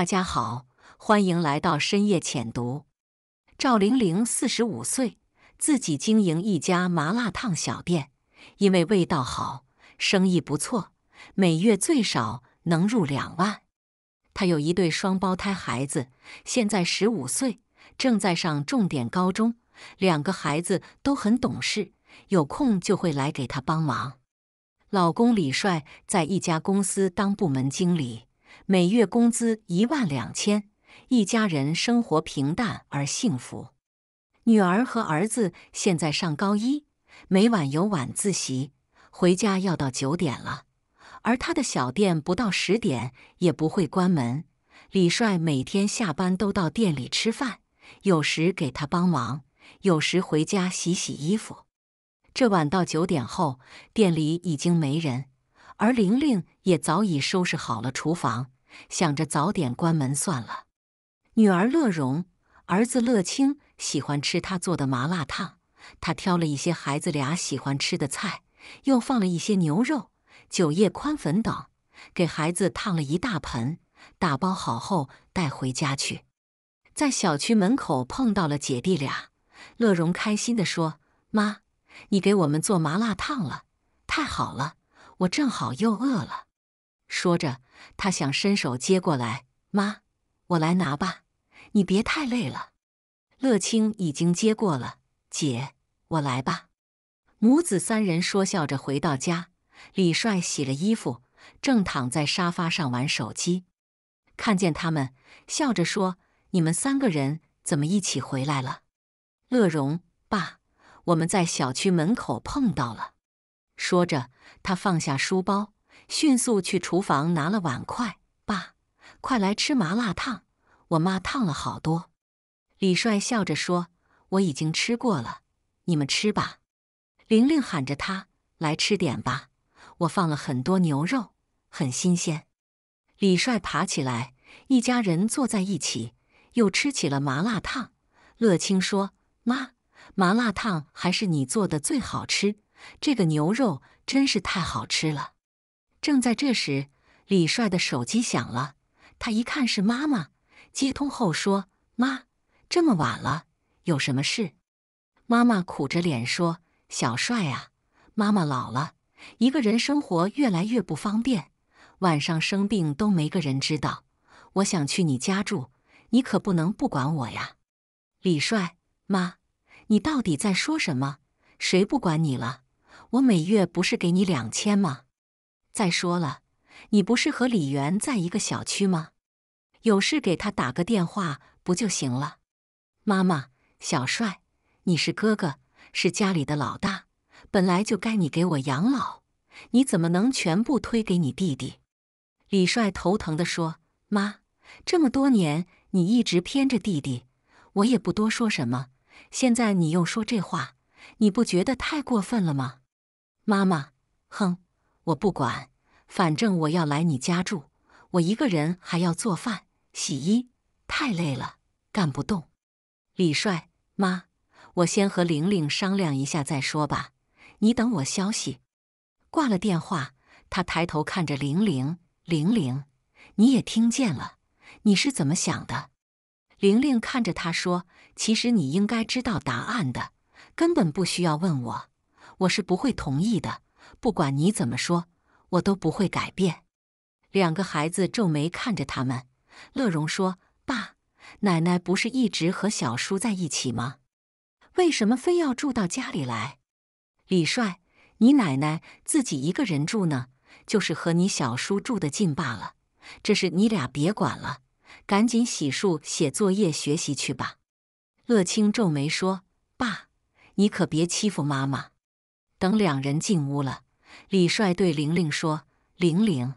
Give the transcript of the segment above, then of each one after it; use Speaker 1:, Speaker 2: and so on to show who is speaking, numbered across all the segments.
Speaker 1: 大家好，欢迎来到深夜浅读。赵玲玲四十五岁，自己经营一家麻辣烫小店，因为味道好，生意不错，每月最少能入两万。她有一对双胞胎孩子，现在十五岁，正在上重点高中，两个孩子都很懂事，有空就会来给她帮忙。老公李帅在一家公司当部门经理。每月工资一万两千，一家人生活平淡而幸福。女儿和儿子现在上高一，每晚有晚自习，回家要到九点了。而他的小店不到十点也不会关门。李帅每天下班都到店里吃饭，有时给他帮忙，有时回家洗洗衣服。这晚到九点后，店里已经没人。而玲玲也早已收拾好了厨房，想着早点关门算了。女儿乐荣、儿子乐清喜欢吃他做的麻辣烫，他挑了一些孩子俩喜欢吃的菜，又放了一些牛肉、韭叶宽粉等，给孩子烫了一大盆，打包好后带回家去。在小区门口碰到了姐弟俩，乐荣开心地说：“妈，你给我们做麻辣烫了，太好了。”我正好又饿了，说着，他想伸手接过来。妈，我来拿吧，你别太累了。乐清已经接过了，姐，我来吧。母子三人说笑着回到家。李帅洗了衣服，正躺在沙发上玩手机，看见他们，笑着说：“你们三个人怎么一起回来了？”乐荣，爸，我们在小区门口碰到了。说着，他放下书包，迅速去厨房拿了碗筷。爸，快来吃麻辣烫，我妈烫了好多。李帅笑着说：“我已经吃过了，你们吃吧。”玲玲喊着他：“来吃点吧，我放了很多牛肉，很新鲜。”李帅爬起来，一家人坐在一起，又吃起了麻辣烫。乐清说：“妈，麻辣烫还是你做的最好吃。”这个牛肉真是太好吃了。正在这时，李帅的手机响了，他一看是妈妈，接通后说：“妈，这么晚了，有什么事？”妈妈苦着脸说：“小帅啊，妈妈老了，一个人生活越来越不方便，晚上生病都没个人知道。我想去你家住，你可不能不管我呀。”李帅，妈，你到底在说什么？谁不管你了？我每月不是给你两千吗？再说了，你不是和李元在一个小区吗？有事给他打个电话不就行了？妈妈，小帅，你是哥哥，是家里的老大，本来就该你给我养老，你怎么能全部推给你弟弟？李帅头疼的说：“妈，这么多年你一直偏着弟弟，我也不多说什么。现在你又说这话，你不觉得太过分了吗？”妈妈，哼，我不管，反正我要来你家住。我一个人还要做饭、洗衣，太累了，干不动。李帅，妈，我先和玲玲商量一下再说吧，你等我消息。挂了电话，他抬头看着玲玲，玲玲，你也听见了，你是怎么想的？玲玲看着他说：“其实你应该知道答案的，根本不需要问我。”我是不会同意的，不管你怎么说，我都不会改变。两个孩子皱眉看着他们。乐荣说：“爸，奶奶不是一直和小叔在一起吗？为什么非要住到家里来？”李帅，你奶奶自己一个人住呢，就是和你小叔住的近罢了。这事你俩别管了，赶紧洗漱、写作业、学习去吧。乐清皱眉说：“爸，你可别欺负妈妈。”等两人进屋了，李帅对玲玲说：“玲玲，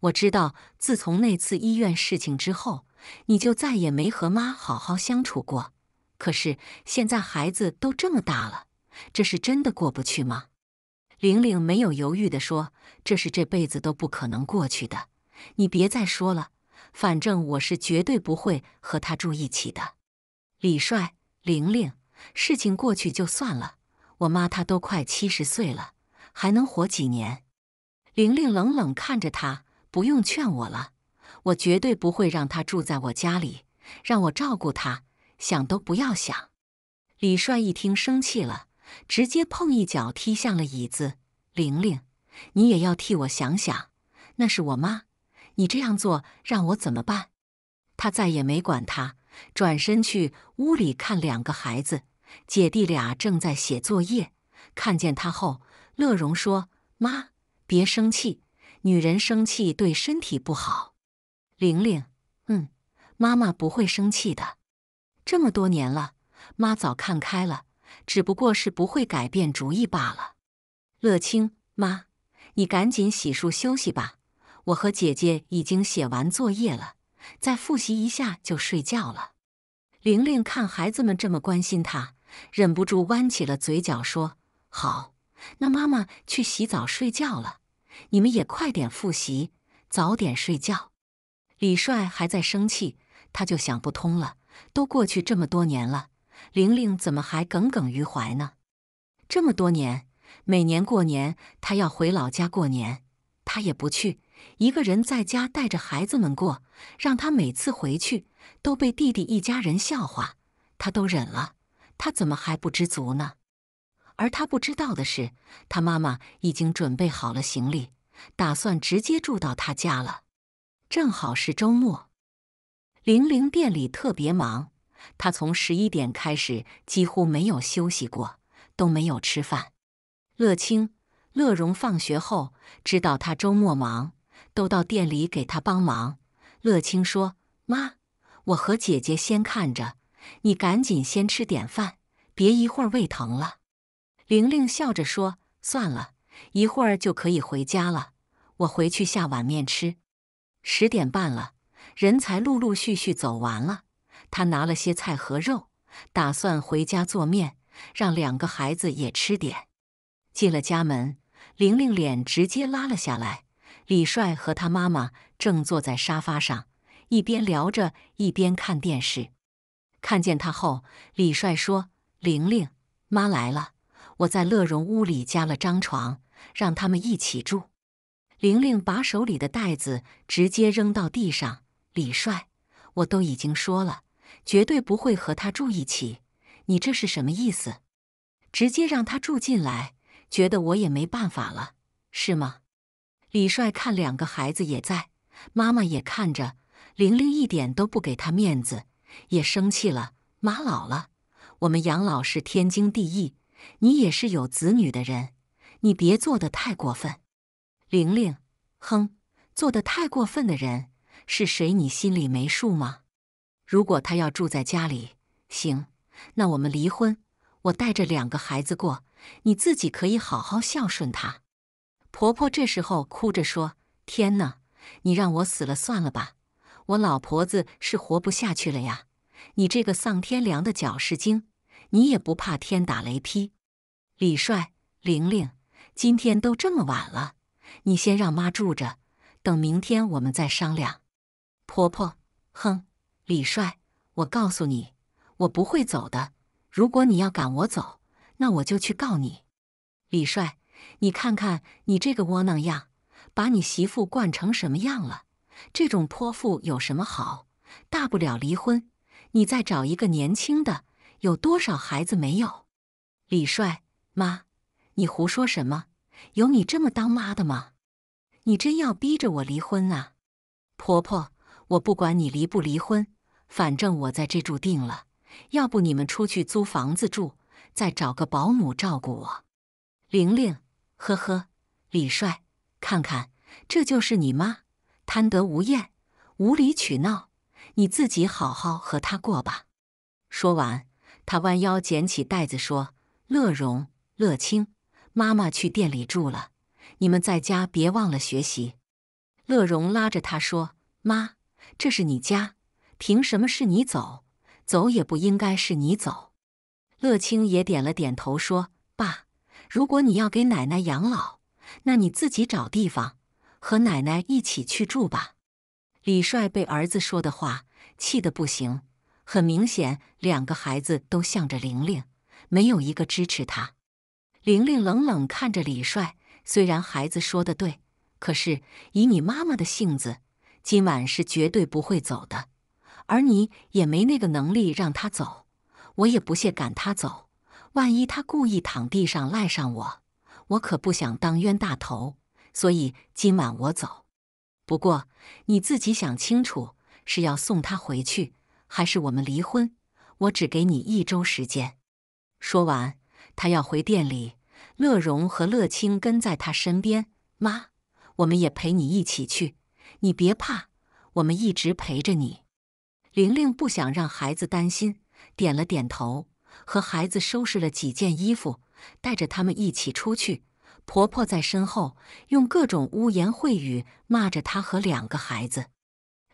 Speaker 1: 我知道自从那次医院事情之后，你就再也没和妈好好相处过。可是现在孩子都这么大了，这是真的过不去吗？”玲玲没有犹豫的说：“这是这辈子都不可能过去的。你别再说了，反正我是绝对不会和他住一起的。”李帅，玲玲，事情过去就算了。我妈她都快七十岁了，还能活几年？玲玲冷冷看着他，不用劝我了，我绝对不会让她住在我家里，让我照顾她，想都不要想。李帅一听生气了，直接碰一脚踢向了椅子。玲玲，你也要替我想想，那是我妈，你这样做让我怎么办？他再也没管他，转身去屋里看两个孩子。姐弟俩正在写作业，看见她后，乐荣说：“妈，别生气，女人生气对身体不好。”玲玲：“嗯，妈妈不会生气的。这么多年了，妈早看开了，只不过是不会改变主意罢了。”乐清：“妈，你赶紧洗漱休息吧，我和姐姐已经写完作业了，再复习一下就睡觉了。”玲玲看孩子们这么关心她。忍不住弯起了嘴角，说：“好，那妈妈去洗澡睡觉了，你们也快点复习，早点睡觉。”李帅还在生气，他就想不通了：都过去这么多年了，玲玲怎么还耿耿于怀呢？这么多年，每年过年他要回老家过年，他也不去，一个人在家带着孩子们过，让他每次回去都被弟弟一家人笑话，他都忍了。他怎么还不知足呢？而他不知道的是，他妈妈已经准备好了行李，打算直接住到他家了。正好是周末，玲玲店里特别忙，她从十一点开始几乎没有休息过，都没有吃饭。乐清、乐荣放学后知道他周末忙，都到店里给他帮忙。乐清说：“妈，我和姐姐先看着。”你赶紧先吃点饭，别一会儿胃疼了。玲玲笑着说：“算了一会儿就可以回家了，我回去下碗面吃。”十点半了，人才陆陆续续走完了。她拿了些菜和肉，打算回家做面，让两个孩子也吃点。进了家门，玲玲脸直接拉了下来。李帅和他妈妈正坐在沙发上，一边聊着，一边看电视。看见他后，李帅说：“玲玲，妈来了，我在乐荣屋里加了张床，让他们一起住。”玲玲把手里的袋子直接扔到地上。李帅，我都已经说了，绝对不会和他住一起，你这是什么意思？直接让他住进来，觉得我也没办法了，是吗？李帅看两个孩子也在，妈妈也看着，玲玲一点都不给他面子。也生气了，妈老了，我们养老是天经地义。你也是有子女的人，你别做的太过分。玲玲，哼，做的太过分的人是谁？你心里没数吗？如果他要住在家里，行，那我们离婚，我带着两个孩子过，你自己可以好好孝顺他。婆婆这时候哭着说：“天哪，你让我死了算了吧。”我老婆子是活不下去了呀！你这个丧天良的搅事精，你也不怕天打雷劈？李帅，玲玲，今天都这么晚了，你先让妈住着，等明天我们再商量。婆婆，哼！李帅，我告诉你，我不会走的。如果你要赶我走，那我就去告你。李帅，你看看你这个窝囊样，把你媳妇惯成什么样了？这种泼妇有什么好？大不了离婚，你再找一个年轻的。有多少孩子没有？李帅，妈，你胡说什么？有你这么当妈的吗？你真要逼着我离婚啊？婆婆，我不管你离不离婚，反正我在这住定了。要不你们出去租房子住，再找个保姆照顾我。玲玲，呵呵，李帅，看看，这就是你妈。贪得无厌，无理取闹，你自己好好和他过吧。说完，他弯腰捡起袋子，说：“乐荣、乐清，妈妈去店里住了，你们在家别忘了学习。”乐荣拉着他说：“妈，这是你家，凭什么是你走？走也不应该是你走。”乐清也点了点头，说：“爸，如果你要给奶奶养老，那你自己找地方。”和奶奶一起去住吧。李帅被儿子说的话气得不行。很明显，两个孩子都向着玲玲，没有一个支持他。玲玲冷冷看着李帅，虽然孩子说的对，可是以你妈妈的性子，今晚是绝对不会走的。而你也没那个能力让她走，我也不屑赶她走。万一她故意躺地上赖上我，我可不想当冤大头。所以今晚我走，不过你自己想清楚，是要送他回去，还是我们离婚？我只给你一周时间。说完，他要回店里，乐荣和乐清跟在他身边。妈，我们也陪你一起去，你别怕，我们一直陪着你。玲玲不想让孩子担心，点了点头，和孩子收拾了几件衣服，带着他们一起出去。婆婆在身后用各种污言秽语骂着她和两个孩子。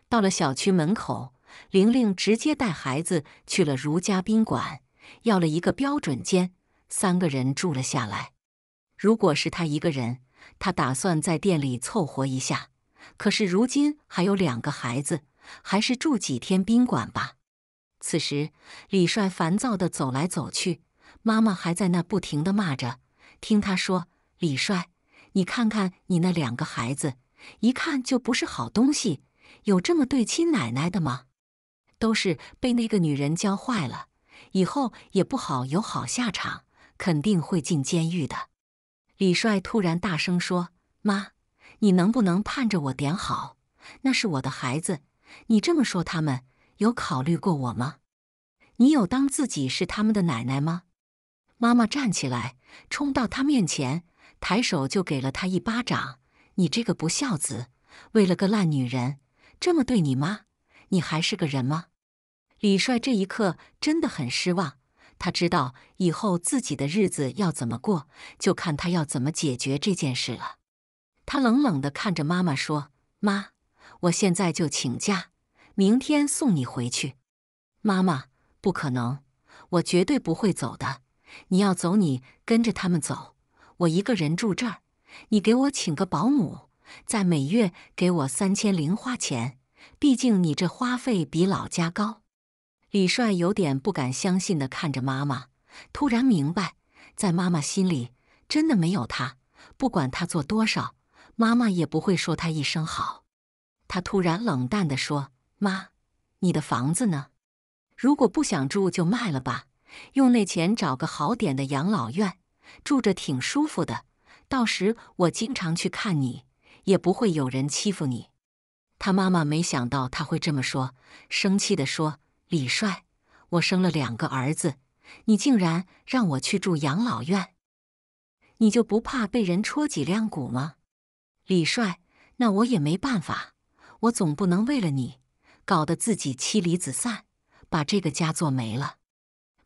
Speaker 1: 到了小区门口，玲玲直接带孩子去了如家宾馆，要了一个标准间，三个人住了下来。如果是她一个人，她打算在店里凑合一下。可是如今还有两个孩子，还是住几天宾馆吧。此时，李帅烦躁地走来走去，妈妈还在那不停地骂着。听他说。李帅，你看看你那两个孩子，一看就不是好东西，有这么对亲奶奶的吗？都是被那个女人教坏了，以后也不好有好下场，肯定会进监狱的。李帅突然大声说：“妈，你能不能盼着我点好？那是我的孩子，你这么说他们，有考虑过我吗？你有当自己是他们的奶奶吗？”妈妈站起来，冲到他面前。抬手就给了他一巴掌！你这个不孝子，为了个烂女人这么对你妈，你还是个人吗？李帅这一刻真的很失望，他知道以后自己的日子要怎么过，就看他要怎么解决这件事了。他冷冷的看着妈妈说：“妈，我现在就请假，明天送你回去。”妈妈，不可能，我绝对不会走的。你要走，你跟着他们走。我一个人住这儿，你给我请个保姆，再每月给我三千零花钱。毕竟你这花费比老家高。李帅有点不敢相信的看着妈妈，突然明白，在妈妈心里真的没有他。不管他做多少，妈妈也不会说他一声好。他突然冷淡的说：“妈，你的房子呢？如果不想住就卖了吧，用那钱找个好点的养老院。”住着挺舒服的，到时我经常去看你，也不会有人欺负你。他妈妈没想到他会这么说，生气的说：“李帅，我生了两个儿子，你竟然让我去住养老院，你就不怕被人戳脊梁骨吗？”李帅，那我也没办法，我总不能为了你，搞得自己妻离子散，把这个家做没了。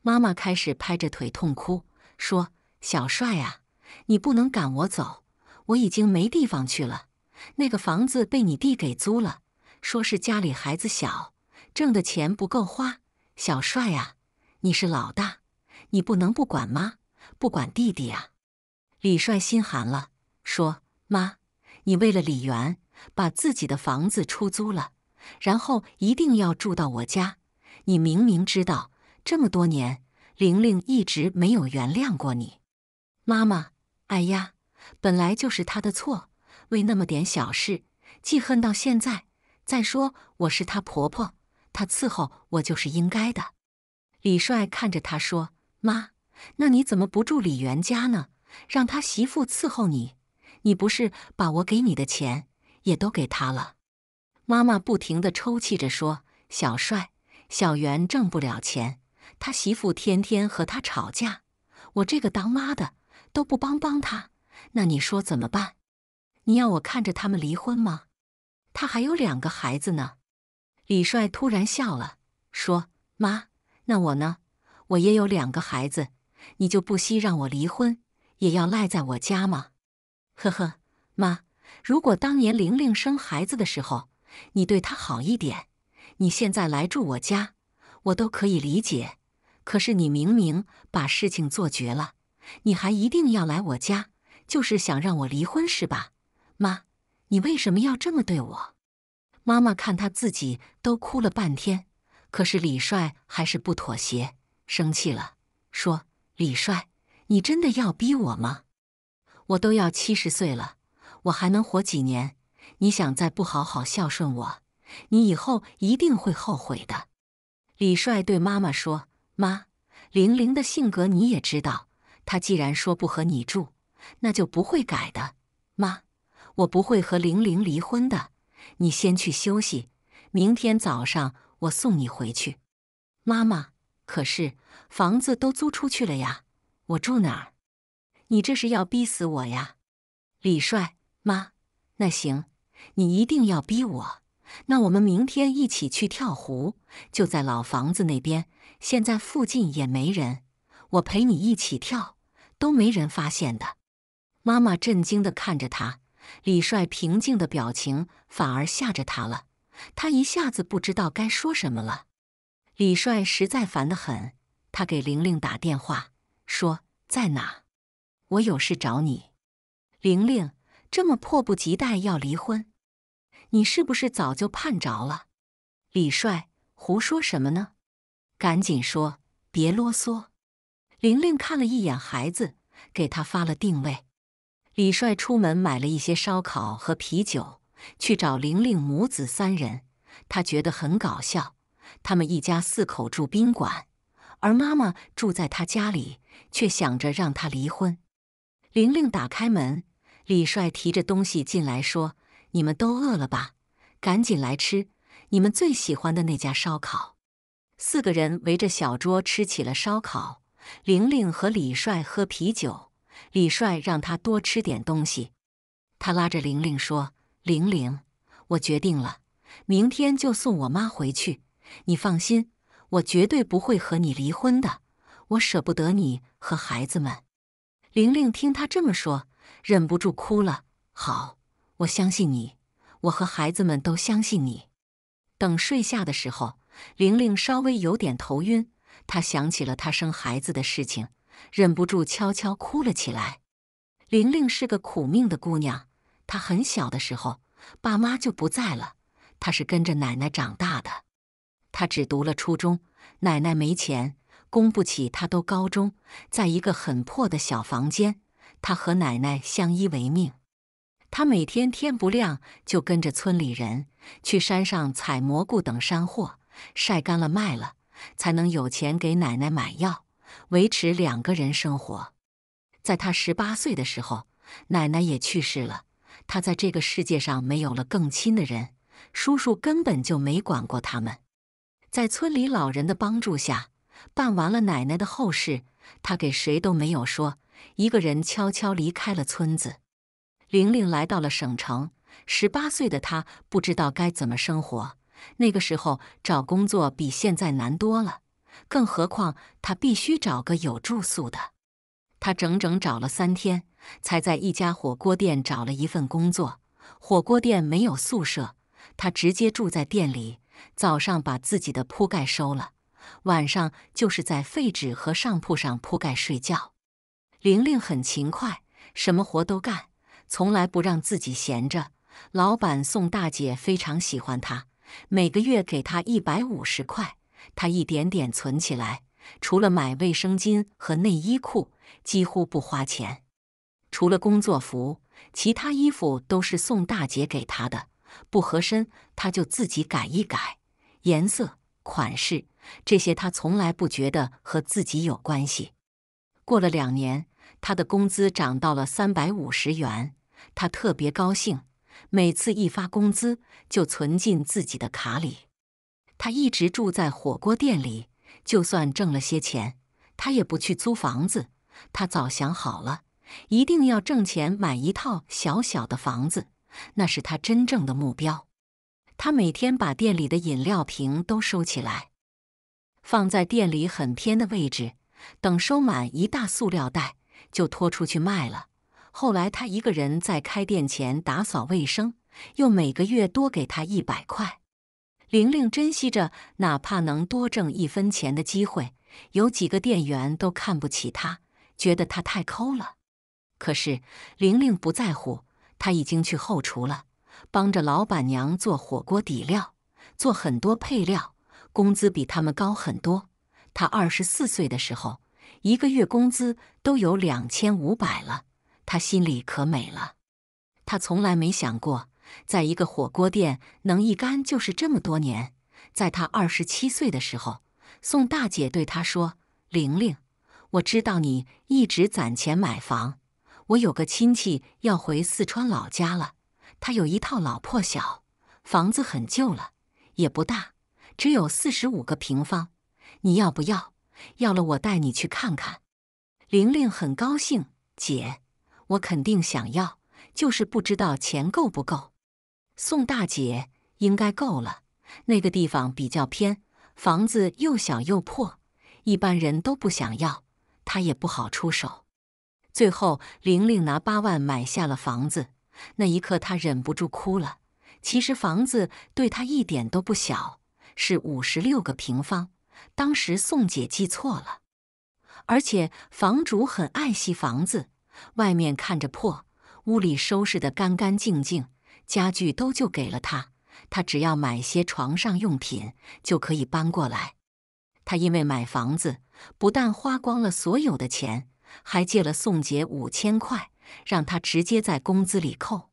Speaker 1: 妈妈开始拍着腿痛哭，说。小帅啊，你不能赶我走，我已经没地方去了。那个房子被你弟给租了，说是家里孩子小，挣的钱不够花。小帅啊，你是老大，你不能不管妈，不管弟弟啊！李帅心寒了，说：“妈，你为了李媛，把自己的房子出租了，然后一定要住到我家。你明明知道，这么多年，玲玲一直没有原谅过你。”妈妈，哎呀，本来就是他的错，为那么点小事记恨到现在。再说我是他婆婆，他伺候我就是应该的。李帅看着他说：“妈，那你怎么不住李元家呢？让他媳妇伺候你？你不是把我给你的钱也都给他了？”妈妈不停的抽泣着说：“小帅，小袁挣不了钱，他媳妇天天和他吵架，我这个当妈的。”都不帮帮他，那你说怎么办？你要我看着他们离婚吗？他还有两个孩子呢。李帅突然笑了，说：“妈，那我呢？我也有两个孩子，你就不惜让我离婚，也要赖在我家吗？”呵呵，妈，如果当年玲玲生孩子的时候，你对她好一点，你现在来住我家，我都可以理解。可是你明明把事情做绝了。你还一定要来我家，就是想让我离婚是吧？妈，你为什么要这么对我？妈妈看她自己都哭了半天，可是李帅还是不妥协，生气了，说：“李帅，你真的要逼我吗？我都要七十岁了，我还能活几年？你想再不好好孝顺我，你以后一定会后悔的。”李帅对妈妈说：“妈，玲玲的性格你也知道。”他既然说不和你住，那就不会改的。妈，我不会和玲玲离婚的。你先去休息，明天早上我送你回去。妈妈，可是房子都租出去了呀，我住哪儿？你这是要逼死我呀，李帅。妈，那行，你一定要逼我。那我们明天一起去跳湖，就在老房子那边。现在附近也没人。我陪你一起跳，都没人发现的。妈妈震惊地看着他，李帅平静的表情反而吓着他了。他一下子不知道该说什么了。李帅实在烦得很，他给玲玲打电话说：“在哪？我有事找你。”玲玲这么迫不及待要离婚，你是不是早就盼着了？李帅胡说什么呢？赶紧说，别啰嗦。玲玲看了一眼孩子，给他发了定位。李帅出门买了一些烧烤和啤酒，去找玲玲母子三人。他觉得很搞笑，他们一家四口住宾馆，而妈妈住在他家里，却想着让他离婚。玲玲打开门，李帅提着东西进来，说：“你们都饿了吧？赶紧来吃你们最喜欢的那家烧烤。”四个人围着小桌吃起了烧烤。玲玲和李帅喝啤酒，李帅让她多吃点东西。他拉着玲玲说：“玲玲，我决定了，明天就送我妈回去。你放心，我绝对不会和你离婚的。我舍不得你和孩子们。”玲玲听他这么说，忍不住哭了。好，我相信你，我和孩子们都相信你。等睡下的时候，玲玲稍微有点头晕。她想起了她生孩子的事情，忍不住悄悄哭了起来。玲玲是个苦命的姑娘，她很小的时候爸妈就不在了，她是跟着奶奶长大的。她只读了初中，奶奶没钱供不起她读高中，在一个很破的小房间，她和奶奶相依为命。她每天天不亮就跟着村里人去山上采蘑菇等山货，晒干了卖了。才能有钱给奶奶买药，维持两个人生活。在他十八岁的时候，奶奶也去世了。他在这个世界上没有了更亲的人。叔叔根本就没管过他们。在村里老人的帮助下，办完了奶奶的后事，他给谁都没有说，一个人悄悄离开了村子。玲玲来到了省城，十八岁的她不知道该怎么生活。那个时候找工作比现在难多了，更何况他必须找个有住宿的。他整整找了三天，才在一家火锅店找了一份工作。火锅店没有宿舍，他直接住在店里。早上把自己的铺盖收了，晚上就是在废纸和上铺上铺盖睡觉。玲玲很勤快，什么活都干，从来不让自己闲着。老板宋大姐非常喜欢她。每个月给他一百五十块，他一点点存起来。除了买卫生巾和内衣裤，几乎不花钱。除了工作服，其他衣服都是宋大姐给他的，不合身他就自己改一改。颜色、款式这些，他从来不觉得和自己有关系。过了两年，他的工资涨到了三百五十元，他特别高兴。每次一发工资就存进自己的卡里，他一直住在火锅店里。就算挣了些钱，他也不去租房子。他早想好了，一定要挣钱买一套小小的房子，那是他真正的目标。他每天把店里的饮料瓶都收起来，放在店里很偏的位置，等收满一大塑料袋，就拖出去卖了。后来，他一个人在开店前打扫卫生，又每个月多给他一百块。玲玲珍惜着哪怕能多挣一分钱的机会。有几个店员都看不起他，觉得他太抠了。可是玲玲不在乎，他已经去后厨了，帮着老板娘做火锅底料，做很多配料，工资比他们高很多。他二十四岁的时候，一个月工资都有两千五百了。她心里可美了，她从来没想过，在一个火锅店能一干就是这么多年。在她二十七岁的时候，宋大姐对她说：“玲玲，我知道你一直攒钱买房。我有个亲戚要回四川老家了，他有一套老破小，房子很旧了，也不大，只有四十五个平方。你要不要？要了，我带你去看看。”玲玲很高兴，姐。我肯定想要，就是不知道钱够不够。宋大姐应该够了。那个地方比较偏，房子又小又破，一般人都不想要，她也不好出手。最后，玲玲拿八万买下了房子。那一刻，她忍不住哭了。其实房子对她一点都不小，是五十六个平方。当时宋姐记错了，而且房主很爱惜房子。外面看着破，屋里收拾得干干净净，家具都就给了他，他只要买些床上用品就可以搬过来。他因为买房子，不但花光了所有的钱，还借了宋杰五千块，让他直接在工资里扣。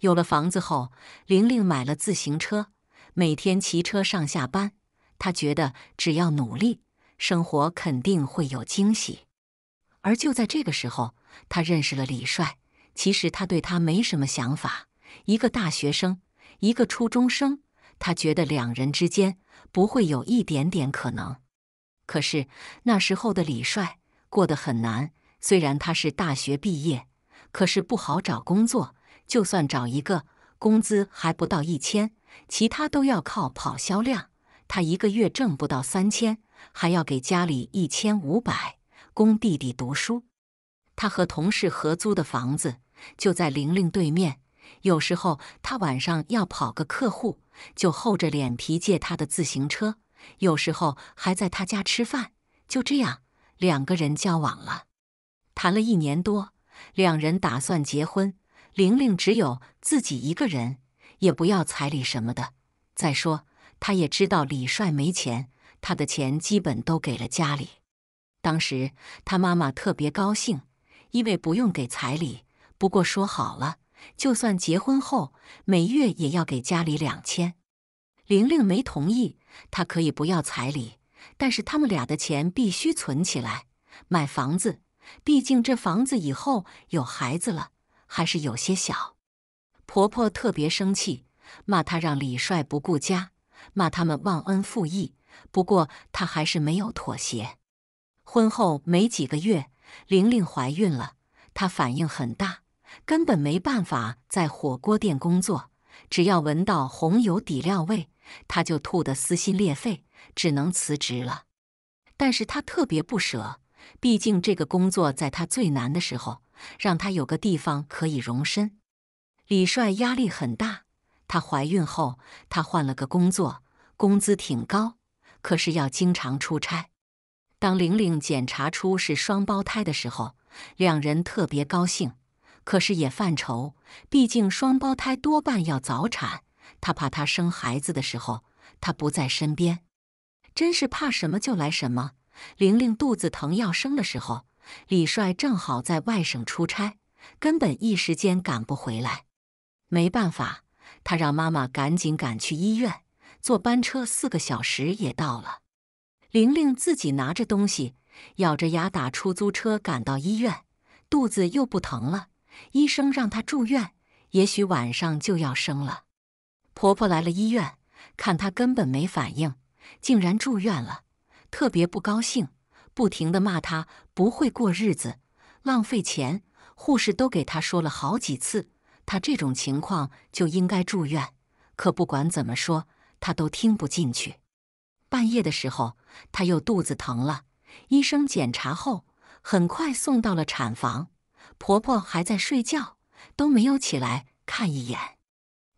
Speaker 1: 有了房子后，玲玲买了自行车，每天骑车上下班。她觉得只要努力，生活肯定会有惊喜。而就在这个时候。他认识了李帅，其实他对他没什么想法。一个大学生，一个初中生，他觉得两人之间不会有一点点可能。可是那时候的李帅过得很难，虽然他是大学毕业，可是不好找工作。就算找一个，工资还不到一千，其他都要靠跑销量。他一个月挣不到三千，还要给家里一千五百供弟弟读书。他和同事合租的房子就在玲玲对面。有时候他晚上要跑个客户，就厚着脸皮借他的自行车。有时候还在他家吃饭。就这样，两个人交往了，谈了一年多，两人打算结婚。玲玲只有自己一个人，也不要彩礼什么的。再说，他也知道李帅没钱，他的钱基本都给了家里。当时他妈妈特别高兴。因为不用给彩礼，不过说好了，就算结婚后每月也要给家里两千。玲玲没同意，她可以不要彩礼，但是他们俩的钱必须存起来买房子，毕竟这房子以后有孩子了还是有些小。婆婆特别生气，骂她让李帅不顾家，骂他们忘恩负义。不过她还是没有妥协。婚后没几个月。玲玲怀孕了，她反应很大，根本没办法在火锅店工作。只要闻到红油底料味，她就吐得撕心裂肺，只能辞职了。但是她特别不舍，毕竟这个工作在她最难的时候，让她有个地方可以容身。李帅压力很大，她怀孕后，她换了个工作，工资挺高，可是要经常出差。当玲玲检查出是双胞胎的时候，两人特别高兴，可是也犯愁，毕竟双胞胎多半要早产。她怕她生孩子的时候她不在身边，真是怕什么就来什么。玲玲肚子疼要生的时候，李帅正好在外省出差，根本一时间赶不回来。没办法，他让妈妈赶紧赶去医院，坐班车四个小时也到了。玲玲自己拿着东西，咬着牙打出租车赶到医院，肚子又不疼了。医生让她住院，也许晚上就要生了。婆婆来了医院，看她根本没反应，竟然住院了，特别不高兴，不停的骂她不会过日子，浪费钱。护士都给她说了好几次，她这种情况就应该住院，可不管怎么说，她都听不进去。半夜的时候，她又肚子疼了。医生检查后，很快送到了产房。婆婆还在睡觉，都没有起来看一眼。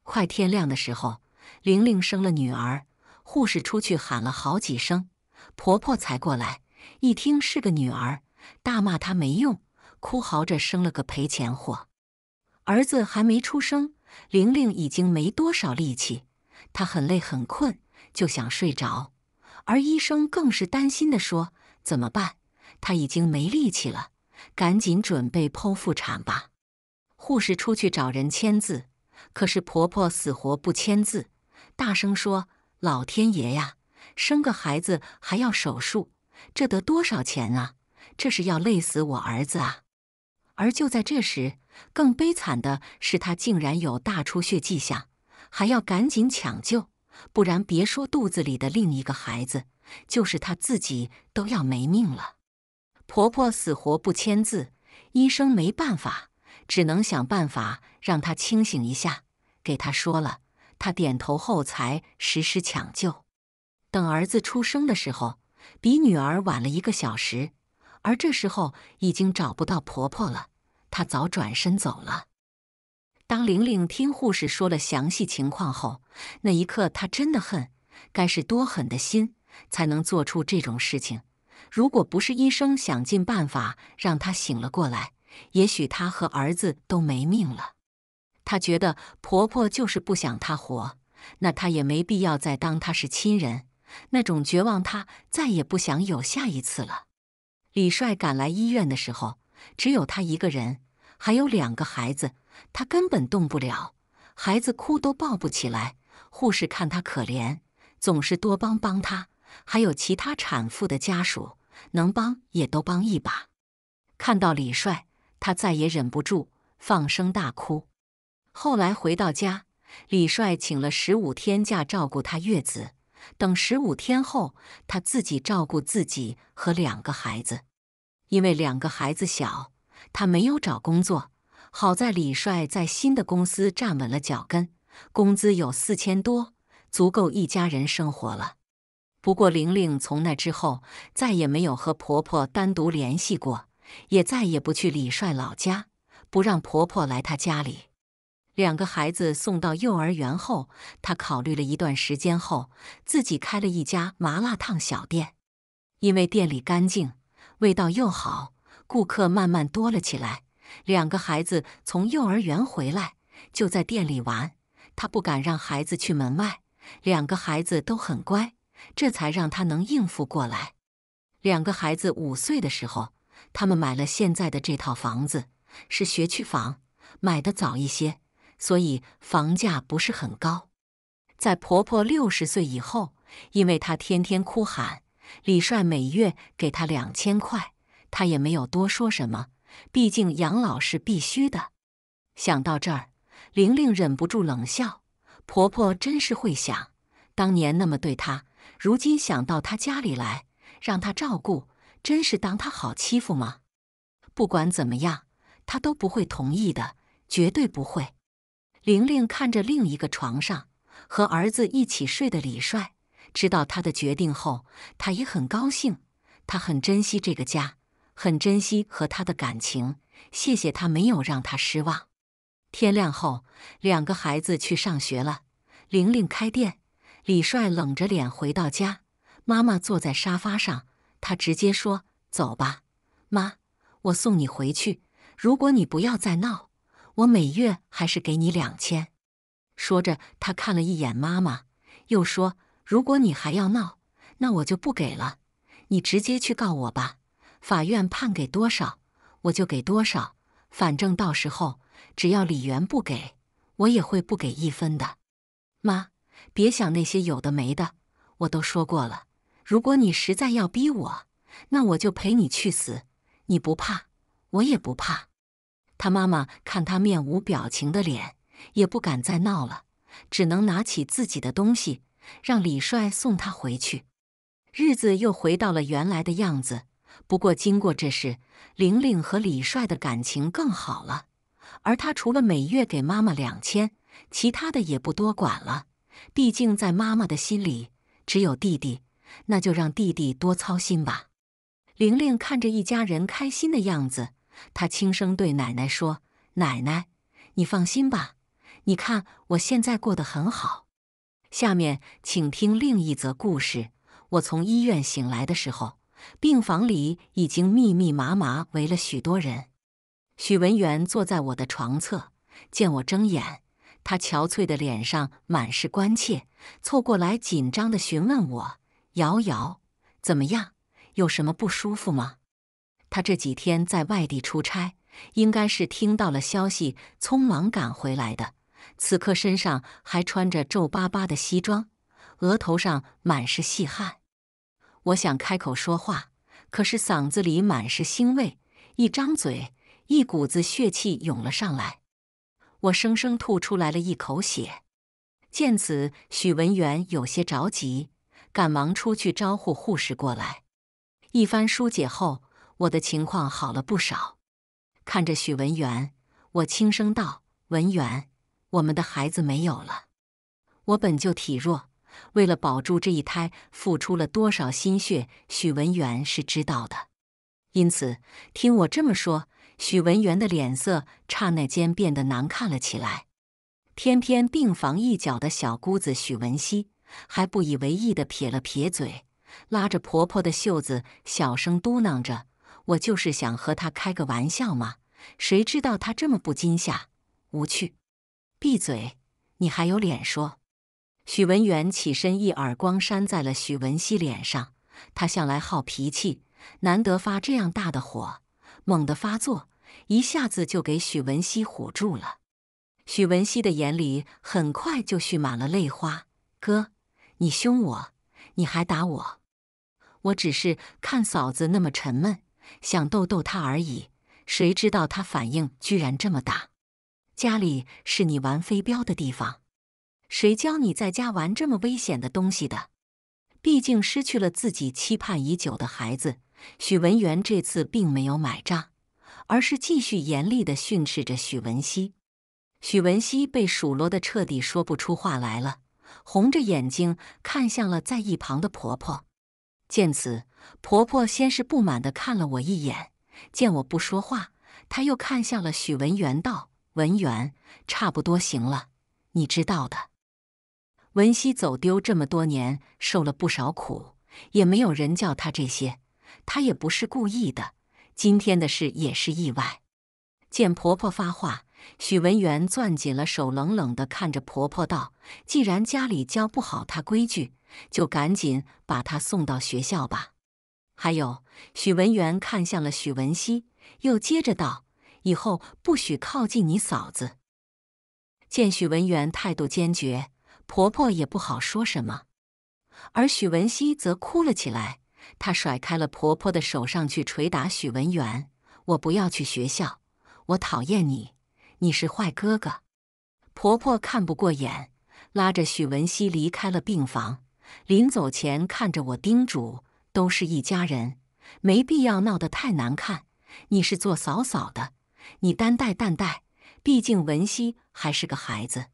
Speaker 1: 快天亮的时候，玲玲生了女儿。护士出去喊了好几声，婆婆才过来。一听是个女儿，大骂她没用，哭嚎着生了个赔钱货。儿子还没出生，玲玲已经没多少力气。她很累很困，就想睡着。而医生更是担心地说：“怎么办？她已经没力气了，赶紧准备剖腹产吧。”护士出去找人签字，可是婆婆死活不签字，大声说：“老天爷呀，生个孩子还要手术，这得多少钱啊？这是要累死我儿子啊！”而就在这时，更悲惨的是，她竟然有大出血迹象，还要赶紧抢救。不然别说肚子里的另一个孩子，就是她自己都要没命了。婆婆死活不签字，医生没办法，只能想办法让她清醒一下，给她说了，她点头后才实施抢救。等儿子出生的时候，比女儿晚了一个小时，而这时候已经找不到婆婆了，她早转身走了。当玲玲听护士说了详细情况后，那一刻她真的恨，该是多狠的心才能做出这种事情？如果不是医生想尽办法让她醒了过来，也许她和儿子都没命了。她觉得婆婆就是不想她活，那她也没必要再当她是亲人。那种绝望，她再也不想有下一次了。李帅赶来医院的时候，只有他一个人，还有两个孩子。他根本动不了，孩子哭都抱不起来。护士看他可怜，总是多帮帮他。还有其他产妇的家属，能帮也都帮一把。看到李帅，他再也忍不住，放声大哭。后来回到家，李帅请了十五天假照顾他月子。等十五天后，他自己照顾自己和两个孩子。因为两个孩子小，他没有找工作。好在李帅在新的公司站稳了脚跟，工资有四千多，足够一家人生活了。不过玲玲从那之后再也没有和婆婆单独联系过，也再也不去李帅老家，不让婆婆来她家里。两个孩子送到幼儿园后，她考虑了一段时间后，自己开了一家麻辣烫小店。因为店里干净，味道又好，顾客慢慢多了起来。两个孩子从幼儿园回来就在店里玩，他不敢让孩子去门外。两个孩子都很乖，这才让他能应付过来。两个孩子五岁的时候，他们买了现在的这套房子，是学区房，买的早一些，所以房价不是很高。在婆婆六十岁以后，因为她天天哭喊，李帅每月给她两千块，她也没有多说什么。毕竟养老是必须的。想到这儿，玲玲忍不住冷笑：“婆婆真是会想，当年那么对她，如今想到她家里来，让她照顾，真是当她好欺负吗？”不管怎么样，她都不会同意的，绝对不会。玲玲看着另一个床上和儿子一起睡的李帅，知道他的决定后，她也很高兴。她很珍惜这个家。很珍惜和他的感情，谢谢他没有让他失望。天亮后，两个孩子去上学了。玲玲开店，李帅冷着脸回到家，妈妈坐在沙发上，他直接说：“走吧，妈，我送你回去。如果你不要再闹，我每月还是给你两千。”说着，他看了一眼妈妈，又说：“如果你还要闹，那我就不给了，你直接去告我吧。”法院判给多少，我就给多少。反正到时候，只要李元不给，我也会不给一分的。妈，别想那些有的没的，我都说过了。如果你实在要逼我，那我就陪你去死。你不怕，我也不怕。他妈妈看他面无表情的脸，也不敢再闹了，只能拿起自己的东西，让李帅送他回去。日子又回到了原来的样子。不过，经过这事，玲玲和李帅的感情更好了。而他除了每月给妈妈两千，其他的也不多管了。毕竟，在妈妈的心里，只有弟弟，那就让弟弟多操心吧。玲玲看着一家人开心的样子，她轻声对奶奶说：“奶奶，你放心吧，你看我现在过得很好。”下面，请听另一则故事：我从医院醒来的时候。病房里已经密密麻麻围了许多人，许文元坐在我的床侧，见我睁眼，他憔悴的脸上满是关切，凑过来紧张的询问我：“瑶瑶，怎么样？有什么不舒服吗？”他这几天在外地出差，应该是听到了消息，匆忙赶回来的。此刻身上还穿着皱巴巴的西装，额头上满是细汗。我想开口说话，可是嗓子里满是腥味，一张嘴，一股子血气涌了上来，我生生吐出来了一口血。见此，许文元有些着急，赶忙出去招呼护士过来。一番疏解后，我的情况好了不少。看着许文元，我轻声道：“文元，我们的孩子没有了。我本就体弱。”为了保住这一胎，付出了多少心血，许文元是知道的。因此，听我这么说，许文元的脸色刹那间变得难看了起来。偏偏病房一角的小姑子许文熙还不以为意地撇了撇嘴，拉着婆婆的袖子，小声嘟囔着：“我就是想和她开个玩笑嘛，谁知道她这么不禁吓，无趣！闭嘴，你还有脸说？”许文元起身，一耳光扇在了许文熙脸上。他向来好脾气，难得发这样大的火，猛地发作，一下子就给许文熙唬住了。许文熙的眼里很快就蓄满了泪花。哥，你凶我，你还打我！我只是看嫂子那么沉闷，想逗逗她而已。谁知道她反应居然这么大！家里是你玩飞镖的地方。谁教你在家玩这么危险的东西的？毕竟失去了自己期盼已久的孩子，许文元这次并没有买账，而是继续严厉的训斥着许文熙。许文熙被数落的彻底说不出话来了，红着眼睛看向了在一旁的婆婆。见此，婆婆先是不满的看了我一眼，见我不说话，她又看向了许文元，道：“文元，差不多行了，你知道的。”文熙走丢这么多年，受了不少苦，也没有人叫他这些。他也不是故意的，今天的事也是意外。见婆婆发话，许文元攥紧了手，冷冷地看着婆婆道：“既然家里教不好他规矩，就赶紧把他送到学校吧。”还有，许文元看向了许文熙，又接着道：“以后不许靠近你嫂子。”见许文元态度坚决。婆婆也不好说什么，而许文熙则哭了起来。她甩开了婆婆的手，上去捶打许文元。我不要去学校，我讨厌你，你是坏哥哥。婆婆看不过眼，拉着许文熙离开了病房。临走前，看着我叮嘱：“都是一家人，没必要闹得太难看。你是做嫂嫂的，你担待担待，毕竟文熙还是个孩子。”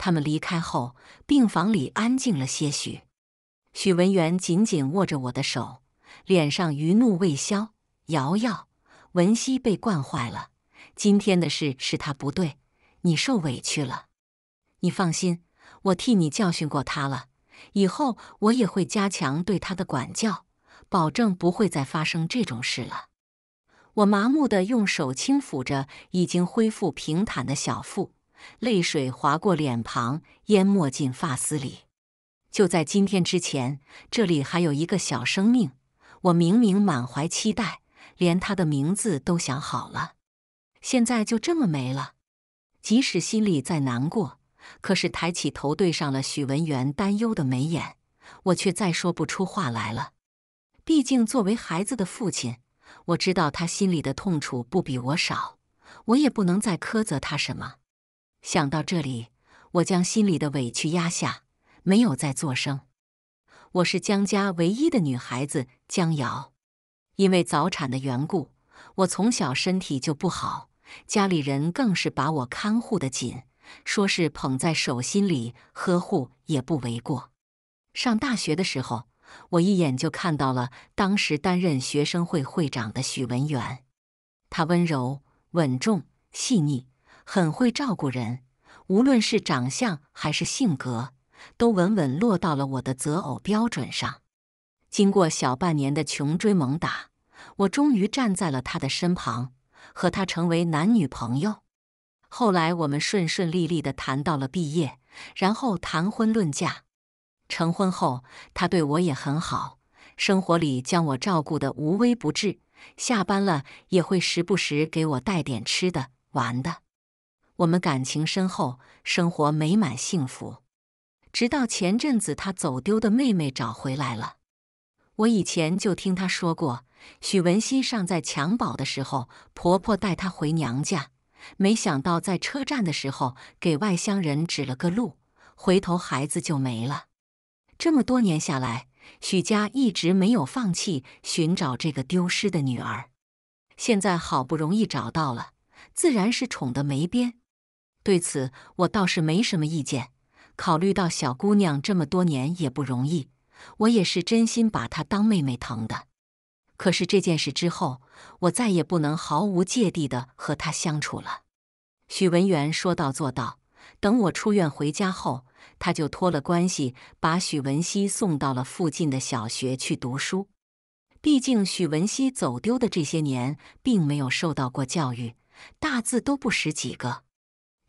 Speaker 1: 他们离开后，病房里安静了些许。许文元紧紧握着我的手，脸上余怒未消。瑶瑶，文熙被惯坏了，今天的事是他不对，你受委屈了。你放心，我替你教训过他了，以后我也会加强对他的管教，保证不会再发生这种事了。我麻木的用手轻抚着已经恢复平坦的小腹。泪水划过脸庞，淹没进发丝里。就在今天之前，这里还有一个小生命。我明明满怀期待，连他的名字都想好了。现在就这么没了。即使心里再难过，可是抬起头对上了许文元担忧的眉眼，我却再说不出话来了。毕竟作为孩子的父亲，我知道他心里的痛楚不比我少，我也不能再苛责他什么。想到这里，我将心里的委屈压下，没有再作声。我是江家唯一的女孩子，江瑶。因为早产的缘故，我从小身体就不好，家里人更是把我看护的紧，说是捧在手心里呵护也不为过。上大学的时候，我一眼就看到了当时担任学生会会长的许文远，他温柔、稳重、细腻。很会照顾人，无论是长相还是性格，都稳稳落到了我的择偶标准上。经过小半年的穷追猛打，我终于站在了他的身旁，和他成为男女朋友。后来我们顺顺利利的谈到了毕业，然后谈婚论嫁。成婚后，他对我也很好，生活里将我照顾的无微不至，下班了也会时不时给我带点吃的、玩的。我们感情深厚，生活美满幸福。直到前阵子，他走丢的妹妹找回来了。我以前就听他说过，许文熙尚在襁褓的时候，婆婆带她回娘家，没想到在车站的时候给外乡人指了个路，回头孩子就没了。这么多年下来，许家一直没有放弃寻找这个丢失的女儿。现在好不容易找到了，自然是宠的没边。对此，我倒是没什么意见。考虑到小姑娘这么多年也不容易，我也是真心把她当妹妹疼的。可是这件事之后，我再也不能毫无芥蒂地和她相处了。许文元说到做到，等我出院回家后，他就托了关系，把许文熙送到了附近的小学去读书。毕竟许文熙走丢的这些年，并没有受到过教育，大字都不识几个。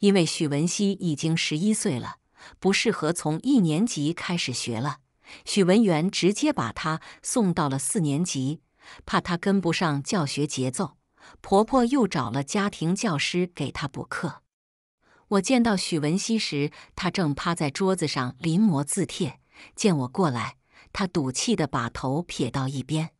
Speaker 1: 因为许文熙已经十一岁了，不适合从一年级开始学了。许文元直接把他送到了四年级，怕他跟不上教学节奏。婆婆又找了家庭教师给他补课。我见到许文熙时，他正趴在桌子上临摹字帖。见我过来，他赌气地把头撇到一边，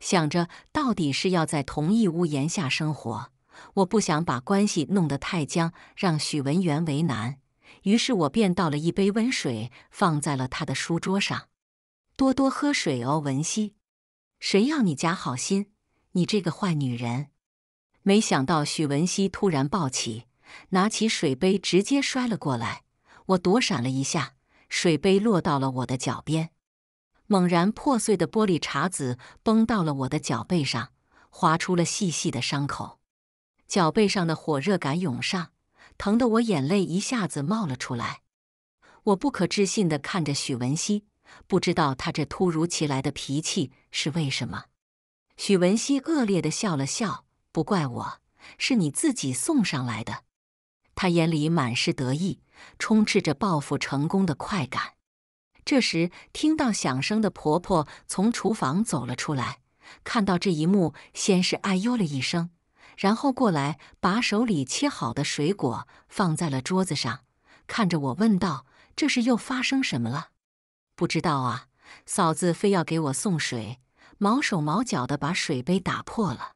Speaker 1: 想着到底是要在同一屋檐下生活。我不想把关系弄得太僵，让许文元为难，于是我便倒了一杯温水放在了他的书桌上。多多喝水哦，文熙。谁要你假好心？你这个坏女人！没想到许文熙突然抱起，拿起水杯直接摔了过来。我躲闪了一下，水杯落到了我的脚边，猛然破碎的玻璃碴子崩到了我的脚背上，划出了细细的伤口。脚背上的火热感涌上，疼得我眼泪一下子冒了出来。我不可置信地看着许文熙，不知道他这突如其来的脾气是为什么。许文熙恶劣地笑了笑：“不怪我，是你自己送上来的。”他眼里满是得意，充斥着报复成功的快感。这时，听到响声的婆婆从厨房走了出来，看到这一幕，先是“哎呦”了一声。然后过来，把手里切好的水果放在了桌子上，看着我问道：“这是又发生什么了？”“不知道啊，嫂子非要给我送水，毛手毛脚的把水杯打破了。”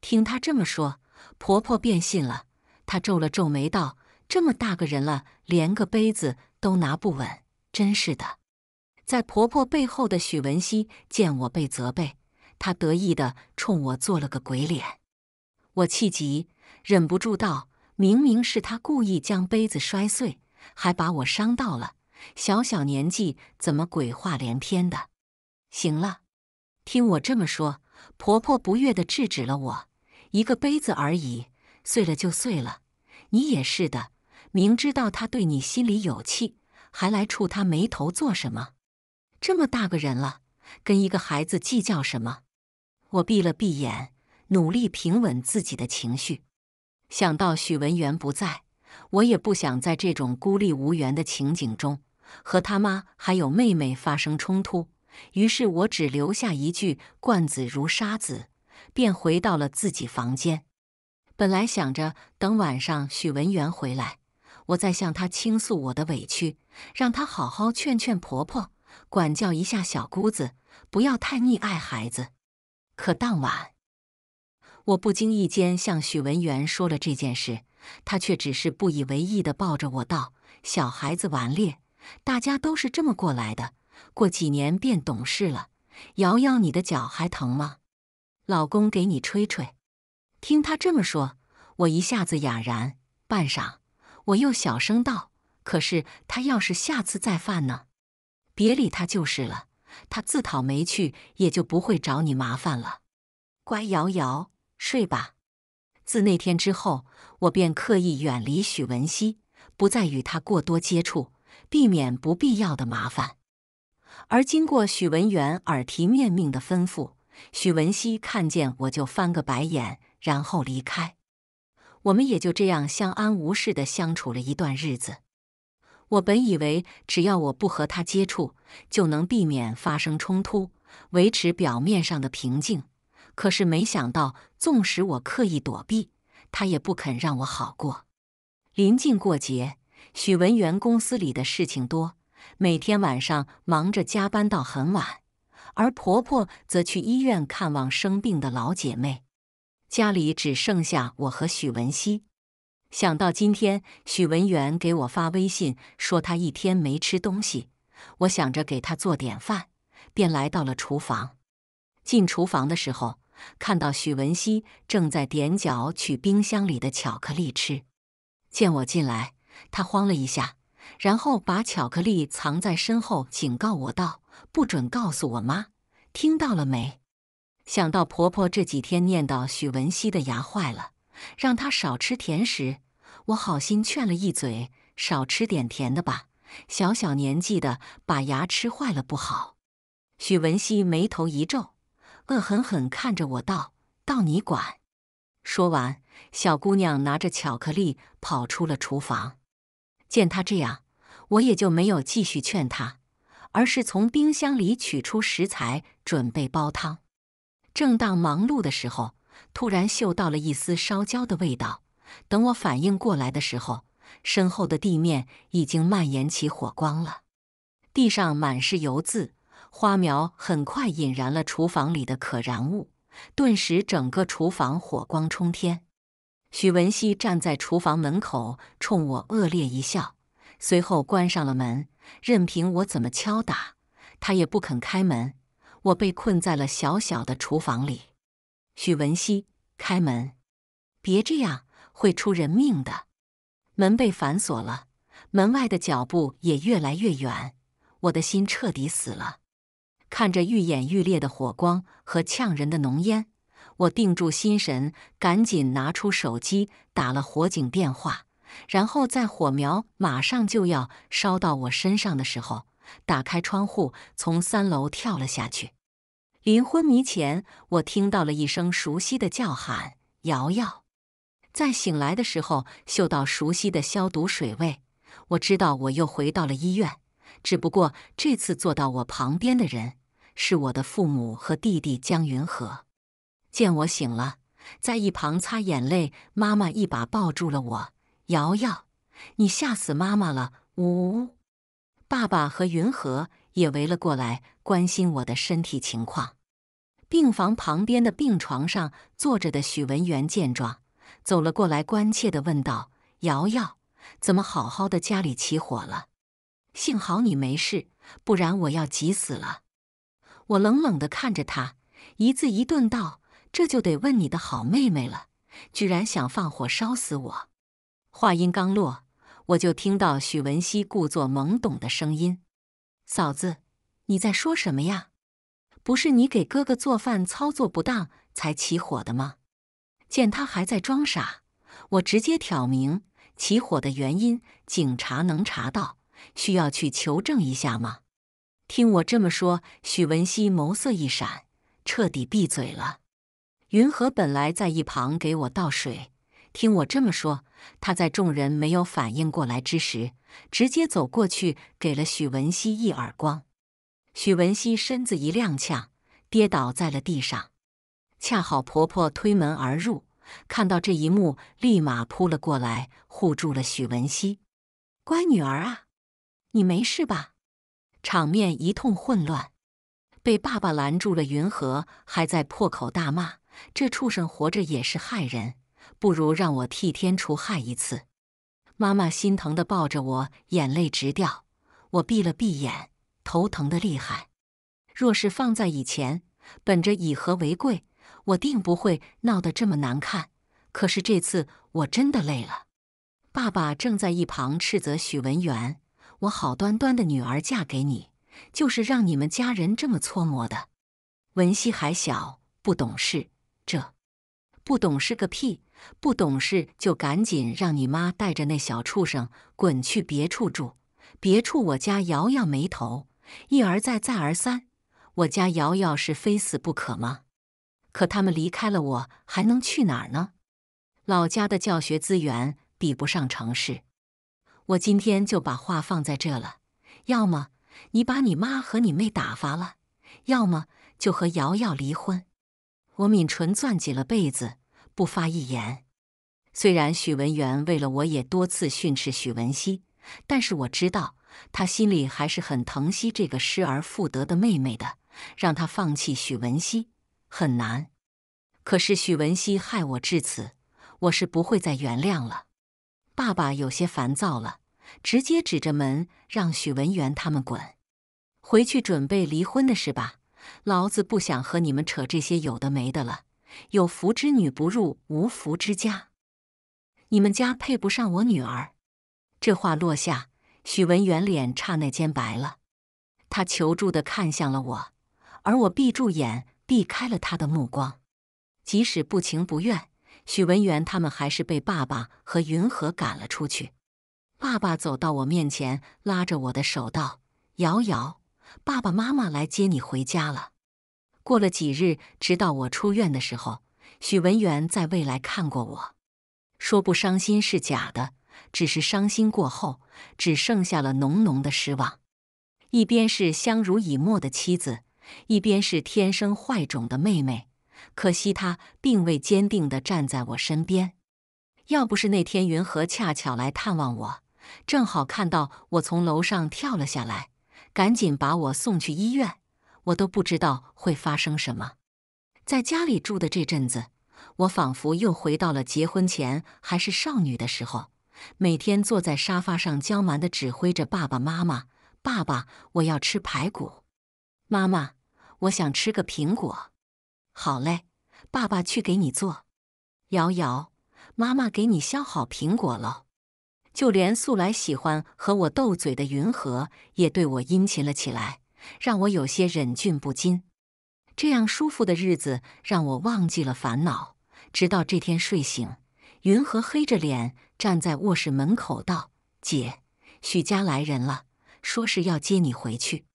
Speaker 1: 听她这么说，婆婆便信了。她皱了皱眉道：“这么大个人了，连个杯子都拿不稳，真是的。”在婆婆背后的许文熙见我被责备，她得意地冲我做了个鬼脸。我气急，忍不住道：“明明是他故意将杯子摔碎，还把我伤到了。小小年纪，怎么鬼话连篇的？”行了，听我这么说，婆婆不悦的制止了我：“一个杯子而已，碎了就碎了。你也是的，明知道他对你心里有气，还来触他眉头做什么？这么大个人了，跟一个孩子计较什么？”我闭了闭眼。努力平稳自己的情绪，想到许文元不在，我也不想在这种孤立无援的情景中和他妈还有妹妹发生冲突，于是我只留下一句“罐子如沙子”，便回到了自己房间。本来想着等晚上许文元回来，我再向他倾诉我的委屈，让他好好劝劝婆婆，管教一下小姑子，不要太溺爱孩子。可当晚。我不经意间向许文元说了这件事，他却只是不以为意地抱着我道：“小孩子顽劣，大家都是这么过来的，过几年便懂事了。”瑶瑶，你的脚还疼吗？老公给你吹吹。听他这么说，我一下子哑然。半晌，我又小声道：“可是他要是下次再犯呢？”别理他就是了，他自讨没趣，也就不会找你麻烦了。乖，瑶瑶。睡吧。自那天之后，我便刻意远离许文熙，不再与他过多接触，避免不必要的麻烦。而经过许文元耳提面命的吩咐，许文熙看见我就翻个白眼，然后离开。我们也就这样相安无事的相处了一段日子。我本以为只要我不和他接触，就能避免发生冲突，维持表面上的平静。可是没想到，纵使我刻意躲避，他也不肯让我好过。临近过节，许文元公司里的事情多，每天晚上忙着加班到很晚，而婆婆则去医院看望生病的老姐妹，家里只剩下我和许文熙。想到今天许文元给我发微信说他一天没吃东西，我想着给他做点饭，便来到了厨房。进厨房的时候。看到许文熙正在踮脚取冰箱里的巧克力吃，见我进来，他慌了一下，然后把巧克力藏在身后，警告我道：“不准告诉我妈，听到了没？”想到婆婆这几天念叨许文熙的牙坏了，让他少吃甜食，我好心劝了一嘴：“少吃点甜的吧，小小年纪的，把牙吃坏了不好。”许文熙眉头一皱。恶狠狠看着我道：“到你管。”说完，小姑娘拿着巧克力跑出了厨房。见她这样，我也就没有继续劝她，而是从冰箱里取出食材准备煲汤。正当忙碌的时候，突然嗅到了一丝烧焦的味道。等我反应过来的时候，身后的地面已经蔓延起火光了，地上满是油渍。花苗很快引燃了厨房里的可燃物，顿时整个厨房火光冲天。许文熙站在厨房门口，冲我恶劣一笑，随后关上了门。任凭我怎么敲打，他也不肯开门。我被困在了小小的厨房里。许文熙，开门！别这样，会出人命的。门被反锁了，门外的脚步也越来越远。我的心彻底死了。看着愈演愈烈的火光和呛人的浓烟，我定住心神，赶紧拿出手机打了火警电话。然后在火苗马上就要烧到我身上的时候，打开窗户，从三楼跳了下去。临昏迷前，我听到了一声熟悉的叫喊：“瑶瑶！”在醒来的时候，嗅到熟悉的消毒水味，我知道我又回到了医院。只不过这次坐到我旁边的人。是我的父母和弟弟江云和。见我醒了，在一旁擦眼泪。妈妈一把抱住了我：“瑶瑶，你吓死妈妈了！”呜呜。爸爸和云河也围了过来，关心我的身体情况。病房旁边的病床上坐着的许文元见状，走了过来，关切地问道：“瑶瑶，怎么好好的家里起火了？幸好你没事，不然我要急死了。”我冷冷的看着他，一字一顿道：“这就得问你的好妹妹了，居然想放火烧死我！”话音刚落，我就听到许文熙故作懵懂的声音：“嫂子，你在说什么呀？不是你给哥哥做饭操作不当才起火的吗？”见他还在装傻，我直接挑明：“起火的原因，警察能查到，需要去求证一下吗？”听我这么说，许文熙眸色一闪，彻底闭嘴了。云禾本来在一旁给我倒水，听我这么说，他在众人没有反应过来之时，直接走过去给了许文熙一耳光。许文熙身子一踉跄，跌倒在了地上。恰好婆婆推门而入，看到这一幕，立马扑了过来，护住了许文熙。乖女儿啊，你没事吧？场面一通混乱，被爸爸拦住了。云禾还在破口大骂：“这畜生活着也是害人，不如让我替天除害一次。”妈妈心疼的抱着我，眼泪直掉。我闭了闭眼，头疼的厉害。若是放在以前，本着以和为贵，我定不会闹得这么难看。可是这次我真的累了。爸爸正在一旁斥责许文元。我好端端的女儿嫁给你，就是让你们家人这么搓磨的。文熙还小，不懂事。这不懂事个屁！不懂事就赶紧让你妈带着那小畜生滚去别处住。别处我家瑶瑶没头，一而再再而三，我家瑶瑶是非死不可吗？可他们离开了我，还能去哪儿呢？老家的教学资源比不上城市。我今天就把话放在这了，要么你把你妈和你妹打发了，要么就和瑶瑶离婚。我抿唇攥紧了被子，不发一言。虽然许文元为了我也多次训斥许文熙，但是我知道他心里还是很疼惜这个失而复得的妹妹的，让他放弃许文熙很难。可是许文熙害我至此，我是不会再原谅了。爸爸有些烦躁了。直接指着门，让许文元他们滚回去准备离婚的事吧。老子不想和你们扯这些有的没的了。有福之女不入无福之家，你们家配不上我女儿。这话落下，许文元脸刹那间白了，他求助的看向了我，而我闭住眼避开了他的目光。即使不情不愿，许文元他们还是被爸爸和云禾赶了出去。爸爸走到我面前，拉着我的手道：“瑶瑶，爸爸妈妈来接你回家了。”过了几日，直到我出院的时候，许文元在未来看过我，说不伤心是假的，只是伤心过后，只剩下了浓浓的失望。一边是相濡以沫的妻子，一边是天生坏种的妹妹，可惜她并未坚定的站在我身边。要不是那天云禾恰巧来探望我。正好看到我从楼上跳了下来，赶紧把我送去医院。我都不知道会发生什么。在家里住的这阵子，我仿佛又回到了结婚前还是少女的时候，每天坐在沙发上娇蛮的指挥着爸爸妈妈：“爸爸，我要吃排骨；妈妈，我想吃个苹果。”好嘞，爸爸去给你做。瑶瑶，妈妈给你削好苹果了。就连素来喜欢和我斗嘴的云和也对我殷勤了起来，让我有些忍俊不禁。这样舒服的日子让我忘记了烦恼。直到这天睡醒，云和黑着脸站在卧室门口道：“姐，许家来人了，说是要接你回去。”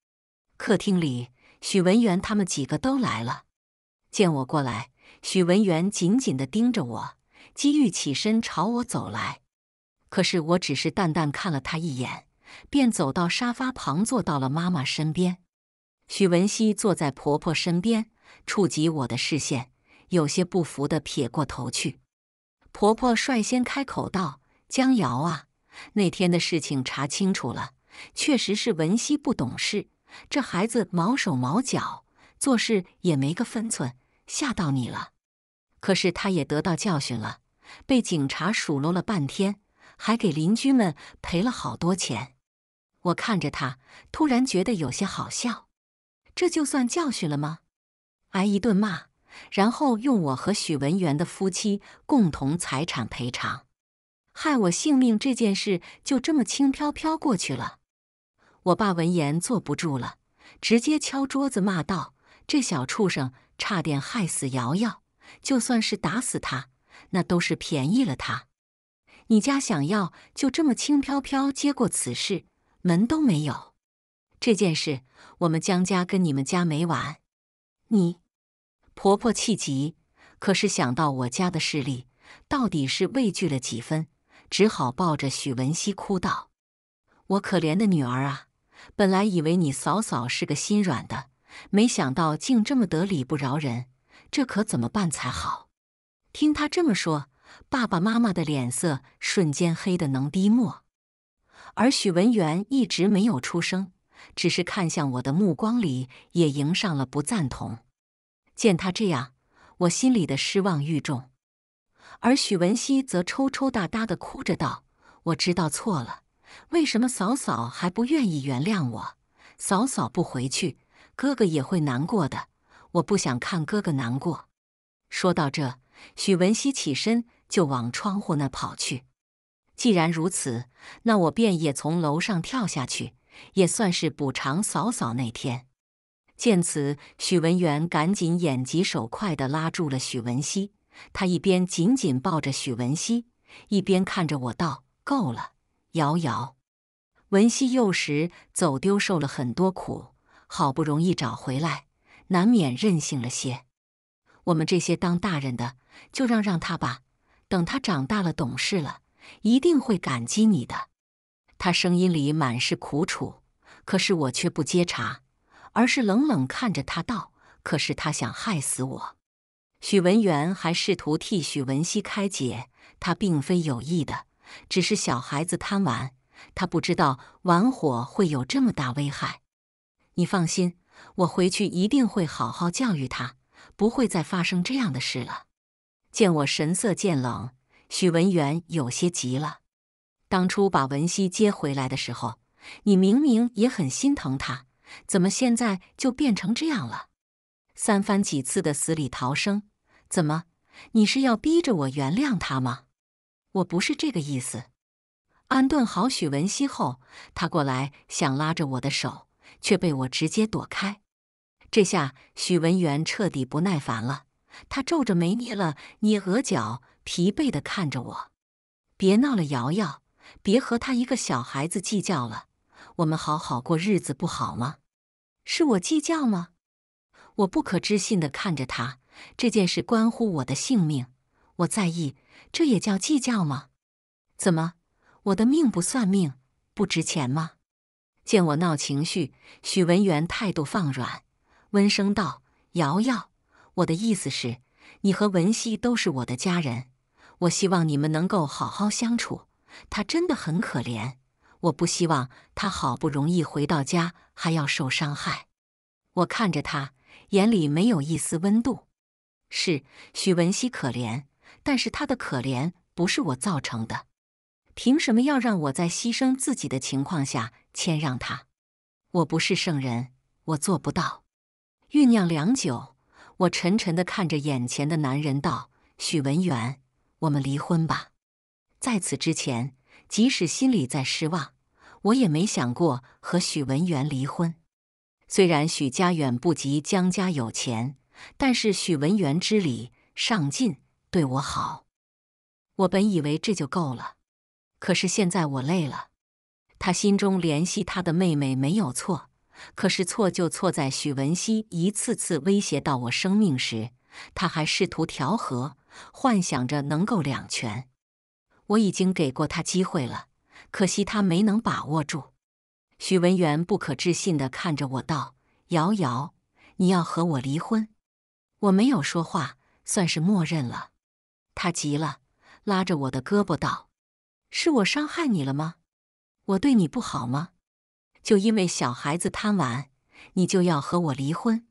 Speaker 1: 客厅里，许文元他们几个都来了。见我过来，许文元紧紧的盯着我，机遇起身朝我走来。可是，我只是淡淡看了他一眼，便走到沙发旁坐到了妈妈身边。许文熙坐在婆婆身边，触及我的视线，有些不服的撇过头去。婆婆率先开口道：“江瑶啊，那天的事情查清楚了，确实是文熙不懂事，这孩子毛手毛脚，做事也没个分寸，吓到你了。可是她也得到教训了，被警察数落了半天。”还给邻居们赔了好多钱，我看着他，突然觉得有些好笑。这就算教训了吗？挨一顿骂，然后用我和许文元的夫妻共同财产赔偿，害我性命这件事就这么轻飘飘过去了？我爸闻言坐不住了，直接敲桌子骂道：“这小畜生差点害死瑶瑶，就算是打死他，那都是便宜了他。”你家想要就这么轻飘飘接过此事，门都没有。这件事，我们江家跟你们家没完。你婆婆气急，可是想到我家的势力，到底是畏惧了几分，只好抱着许文熙哭道：“我可怜的女儿啊，本来以为你嫂嫂是个心软的，没想到竟这么得理不饶人，这可怎么办才好？”听她这么说。爸爸妈妈的脸色瞬间黑得能滴墨，而许文元一直没有出声，只是看向我的目光里也迎上了不赞同。见他这样，我心里的失望愈重。而许文熙则抽抽搭搭的哭着道：“我知道错了，为什么嫂嫂还不愿意原谅我？嫂嫂不回去，哥哥也会难过的。我不想看哥哥难过。”说到这，许文熙起身。就往窗户那跑去。既然如此，那我便也从楼上跳下去，也算是补偿嫂嫂那天。见此，许文元赶紧眼疾手快地拉住了许文熙。他一边紧紧抱着许文熙，一边看着我道：“够了，瑶瑶。文熙幼时走丢，受了很多苦，好不容易找回来，难免任性了些。我们这些当大人的，就让让他吧。”等他长大了、懂事了，一定会感激你的。他声音里满是苦楚，可是我却不接茬，而是冷冷看着他道：“可是他想害死我。”许文元还试图替许文熙开解：“他并非有意的，只是小孩子贪玩，他不知道玩火会有这么大危害。”你放心，我回去一定会好好教育他，不会再发生这样的事了。见我神色渐冷，许文元有些急了。当初把文熙接回来的时候，你明明也很心疼他，怎么现在就变成这样了？三番几次的死里逃生，怎么你是要逼着我原谅他吗？我不是这个意思。安顿好许文熙后，他过来想拉着我的手，却被我直接躲开。这下许文元彻底不耐烦了。他皱着眉，捏了捏额角，疲惫地看着我：“别闹了，瑶瑶，别和他一个小孩子计较了。我们好好过日子，不好吗？是我计较吗？”我不可置信地看着他，这件事关乎我的性命，我在意，这也叫计较吗？怎么，我的命不算命，不值钱吗？见我闹情绪，许文元态度放软，温声道：“瑶瑶。”我的意思是，你和文熙都是我的家人，我希望你们能够好好相处。他真的很可怜，我不希望他好不容易回到家还要受伤害。我看着他，眼里没有一丝温度。是许文熙可怜，但是他的可怜不是我造成的。凭什么要让我在牺牲自己的情况下谦让他？我不是圣人，我做不到。酝酿良久。我沉沉的看着眼前的男人，道：“许文元，我们离婚吧。在此之前，即使心里再失望，我也没想过和许文元离婚。虽然许家远不及江家有钱，但是许文元知礼、上进，对我好。我本以为这就够了，可是现在我累了。他心中联系他的妹妹没有错。”可是错就错在许文熙一次次威胁到我生命时，他还试图调和，幻想着能够两全。我已经给过他机会了，可惜他没能把握住。许文元不可置信地看着我道：“瑶瑶，你要和我离婚？”我没有说话，算是默认了。他急了，拉着我的胳膊道：“是我伤害你了吗？我对你不好吗？”就因为小孩子贪玩，你就要和我离婚？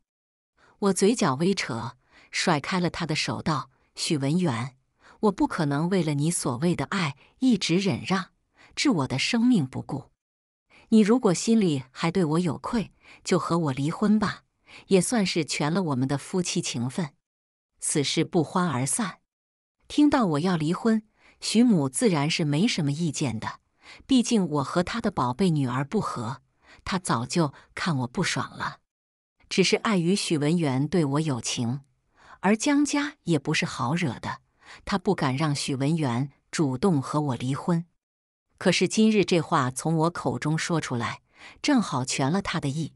Speaker 1: 我嘴角微扯，甩开了他的手，道：“许文远，我不可能为了你所谓的爱一直忍让，置我的生命不顾。你如果心里还对我有愧，就和我离婚吧，也算是全了我们的夫妻情分。此事不欢而散。”听到我要离婚，许母自然是没什么意见的，毕竟我和她的宝贝女儿不和。他早就看我不爽了，只是碍于许文元对我有情，而江家也不是好惹的，他不敢让许文元主动和我离婚。可是今日这话从我口中说出来，正好全了他的意。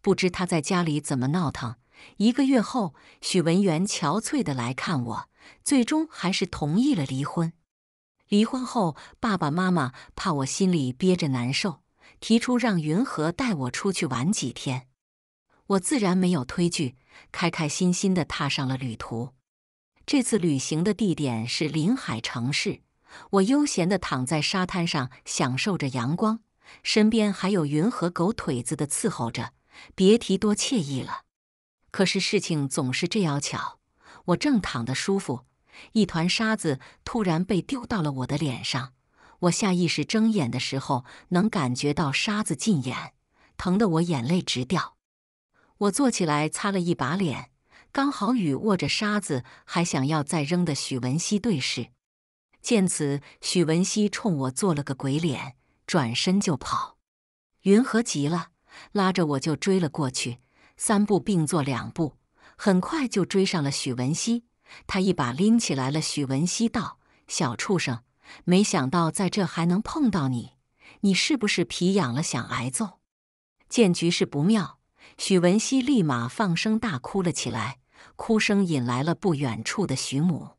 Speaker 1: 不知他在家里怎么闹腾。一个月后，许文元憔悴的来看我，最终还是同意了离婚。离婚后，爸爸妈妈怕我心里憋着难受。提出让云禾带我出去玩几天，我自然没有推拒，开开心心的踏上了旅途。这次旅行的地点是临海城市，我悠闲的躺在沙滩上，享受着阳光，身边还有云和狗腿子的伺候着，别提多惬意了。可是事情总是这样巧，我正躺得舒服，一团沙子突然被丢到了我的脸上。我下意识睁眼的时候，能感觉到沙子进眼，疼得我眼泪直掉。我坐起来擦了一把脸，刚好与握着沙子还想要再扔的许文熙对视。见此，许文熙冲我做了个鬼脸，转身就跑。云禾急了，拉着我就追了过去，三步并作两步，很快就追上了许文熙。他一把拎起来了许文熙，道：“小畜生！”没想到在这还能碰到你，你是不是皮痒了想挨揍？见局势不妙，许文熙立马放声大哭了起来，哭声引来了不远处的徐母。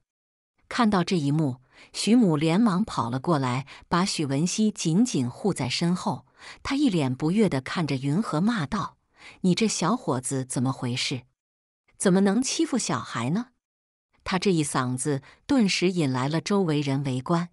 Speaker 1: 看到这一幕，徐母连忙跑了过来，把许文熙紧紧护在身后。他一脸不悦地看着云禾，骂道：“你这小伙子怎么回事？怎么能欺负小孩呢？”他这一嗓子顿时引来了周围人围观。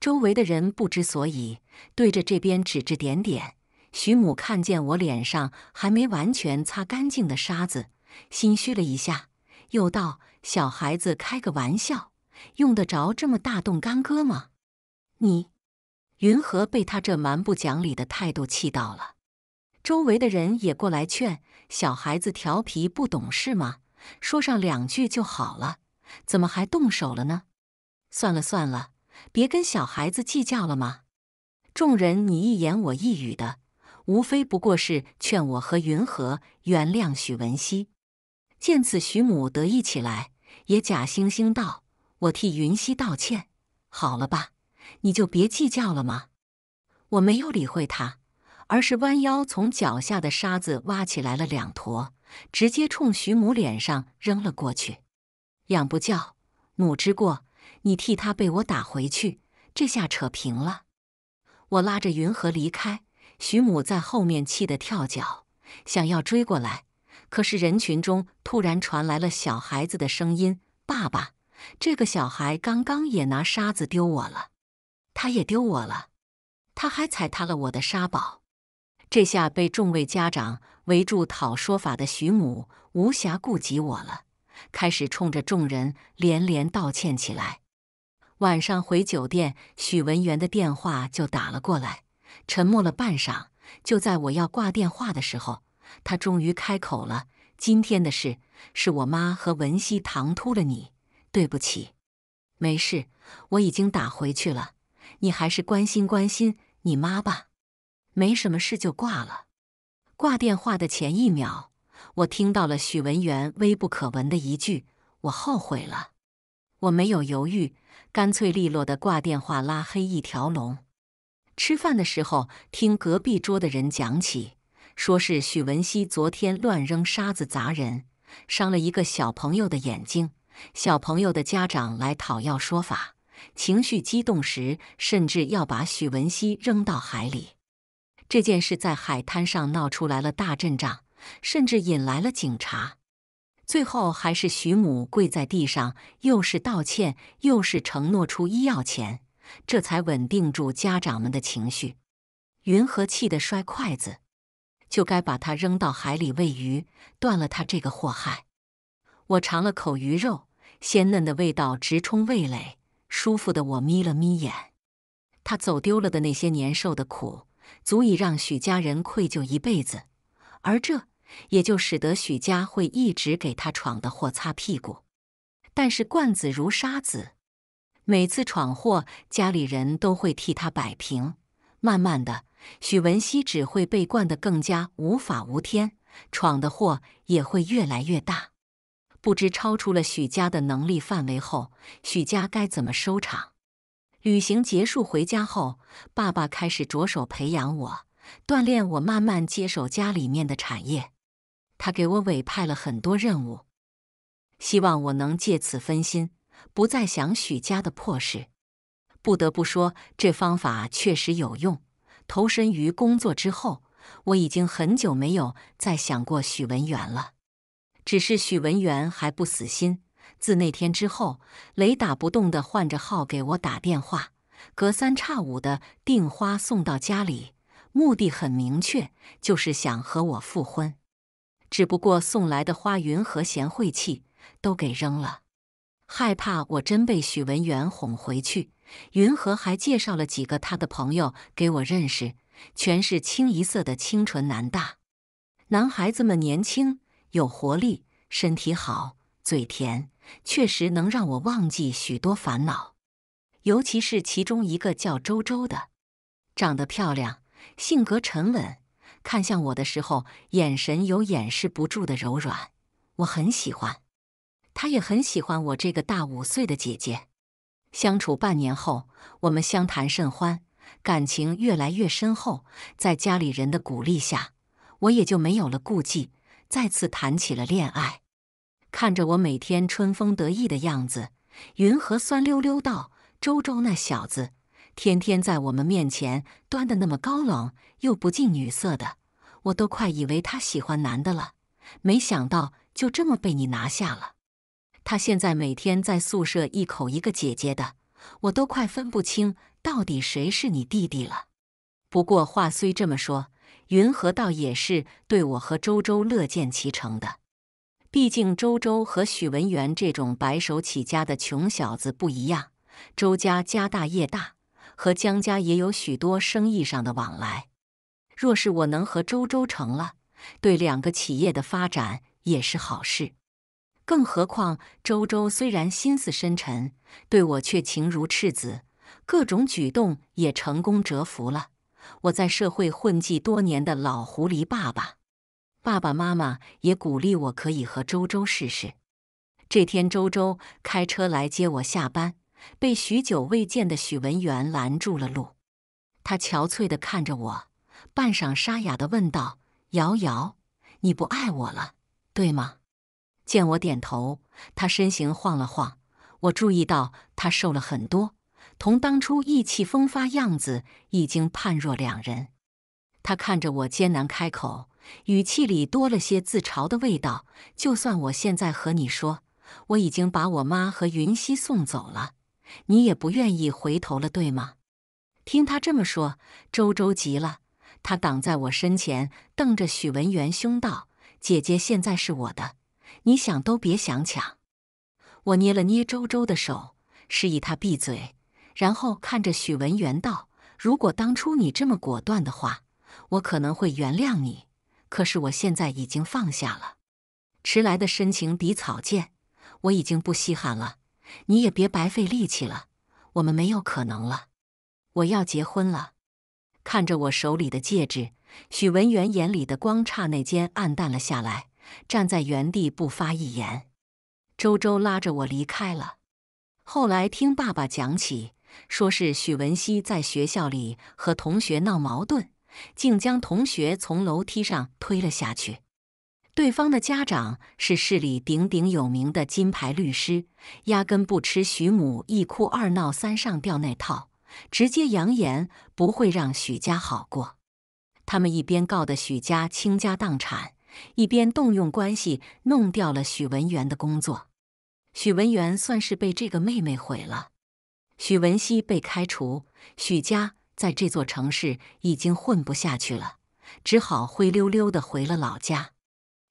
Speaker 1: 周围的人不知所以，对着这边指指点点。徐母看见我脸上还没完全擦干净的沙子，心虚了一下，又道：“小孩子开个玩笑，用得着这么大动干戈吗？”你，云禾被他这蛮不讲理的态度气到了。周围的人也过来劝：“小孩子调皮，不懂事嘛，说上两句就好了，怎么还动手了呢？”算了算了。别跟小孩子计较了吗？众人你一言我一语的，无非不过是劝我和云禾原谅许文熙。见此，许母得意起来，也假惺惺道：“我替云熙道歉，好了吧？你就别计较了吗？”我没有理会他，而是弯腰从脚下的沙子挖起来了两坨，直接冲许母脸上扔了过去。“养不教，母之过。”你替他被我打回去，这下扯平了。我拉着云禾离开，徐母在后面气得跳脚，想要追过来，可是人群中突然传来了小孩子的声音：“爸爸，这个小孩刚刚也拿沙子丢我了，他也丢我了，他还踩塌了我的沙堡。”这下被众位家长围住讨说法的徐母无暇顾及我了，开始冲着众人连连道歉起来。晚上回酒店，许文元的电话就打了过来。沉默了半晌，就在我要挂电话的时候，他终于开口了：“今天的事是我妈和文熙唐突了你，对不起。”“没事，我已经打回去了。你还是关心关心你妈吧，没什么事就挂了。”挂电话的前一秒，我听到了许文元微不可闻的一句：“我后悔了。”我没有犹豫，干脆利落的挂电话，拉黑一条龙。吃饭的时候，听隔壁桌的人讲起，说是许文熙昨天乱扔沙子砸人，伤了一个小朋友的眼睛，小朋友的家长来讨要说法，情绪激动时甚至要把许文熙扔到海里。这件事在海滩上闹出来了大阵仗，甚至引来了警察。最后还是徐母跪在地上，又是道歉又是承诺出医药钱，这才稳定住家长们的情绪。云和气得摔筷子，就该把他扔到海里喂鱼，断了他这个祸害。我尝了口鱼肉，鲜嫩的味道直冲味蕾，舒服的我眯了眯眼。他走丢了的那些年受的苦，足以让许家人愧疚一辈子，而这。也就使得许家会一直给他闯的祸擦屁股，但是惯子如杀子，每次闯祸，家里人都会替他摆平。慢慢的，许文熙只会被惯得更加无法无天，闯的祸也会越来越大。不知超出了许家的能力范围后，许家该怎么收场？旅行结束回家后，爸爸开始着手培养我，锻炼我，慢慢接手家里面的产业。他给我委派了很多任务，希望我能借此分心，不再想许家的破事。不得不说，这方法确实有用。投身于工作之后，我已经很久没有再想过许文元了。只是许文元还不死心，自那天之后，雷打不动的换着号给我打电话，隔三差五的订花送到家里，目的很明确，就是想和我复婚。只不过送来的花，云和贤惠气都给扔了，害怕我真被许文元哄回去。云和还介绍了几个他的朋友给我认识，全是清一色的清纯男大。男孩子们年轻有活力，身体好，嘴甜，确实能让我忘记许多烦恼。尤其是其中一个叫周周的，长得漂亮，性格沉稳。看向我的时候，眼神有掩饰不住的柔软，我很喜欢。他也很喜欢我这个大五岁的姐姐。相处半年后，我们相谈甚欢，感情越来越深厚。在家里人的鼓励下，我也就没有了顾忌，再次谈起了恋爱。看着我每天春风得意的样子，云禾酸溜溜道：“周周那小子。”天天在我们面前端的那么高冷又不近女色的，我都快以为他喜欢男的了。没想到就这么被你拿下了。他现在每天在宿舍一口一个姐姐的，我都快分不清到底谁是你弟弟了。不过话虽这么说，云禾倒也是对我和周周乐见其成的。毕竟周周和许文元这种白手起家的穷小子不一样，周家家大业大。和江家也有许多生意上的往来，若是我能和周周成了，对两个企业的发展也是好事。更何况周周虽然心思深沉，对我却情如赤子，各种举动也成功折服了我在社会混迹多年的老狐狸爸爸。爸爸妈妈也鼓励我可以和周周试试。这天，周周开车来接我下班。被许久未见的许文元拦住了路，他憔悴地看着我，半晌沙哑地问道：“瑶瑶，你不爱我了，对吗？”见我点头，他身形晃了晃。我注意到他瘦了很多，同当初意气风发样子已经判若两人。他看着我，艰难开口，语气里多了些自嘲的味道：“就算我现在和你说，我已经把我妈和云溪送走了。”你也不愿意回头了，对吗？听他这么说，周周急了，他挡在我身前，瞪着许文元凶道：“姐姐现在是我的，你想都别想抢。”我捏了捏周周的手，示意他闭嘴，然后看着许文元道：“如果当初你这么果断的话，我可能会原谅你。可是我现在已经放下了，迟来的深情比草贱，我已经不稀罕了。”你也别白费力气了，我们没有可能了。我要结婚了，看着我手里的戒指，许文元眼里的光刹那间暗淡了下来，站在原地不发一言。周周拉着我离开了。后来听爸爸讲起，说是许文熙在学校里和同学闹矛盾，竟将同学从楼梯上推了下去。对方的家长是市里鼎鼎有名的金牌律师，压根不吃徐母一哭二闹三上吊那套，直接扬言不会让许家好过。他们一边告得许家倾家荡产，一边动用关系弄掉了许文元的工作。许文元算是被这个妹妹毁了，许文熙被开除，许家在这座城市已经混不下去了，只好灰溜溜的回了老家。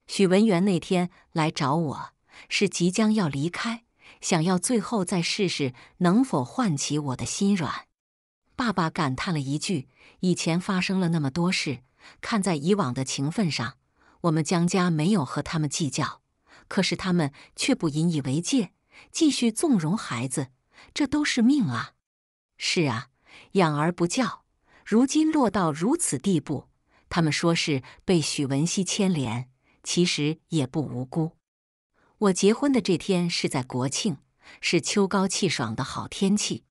Speaker 1: 许文元那天来找我，是即将要离开，想要最后再试试能否唤起我的心软。爸爸感叹了一句：“以前发生了那么多事，看在以往的情分上，我们江家没有和他们计较。可是他们却不引以为戒，继续纵容孩子，这都是命啊！”“是啊，养儿不教，如今落到如此地步。他们说是被许文熙牵连。”其实也不无辜。我结婚的这天是在国庆，是秋高气爽的好天气。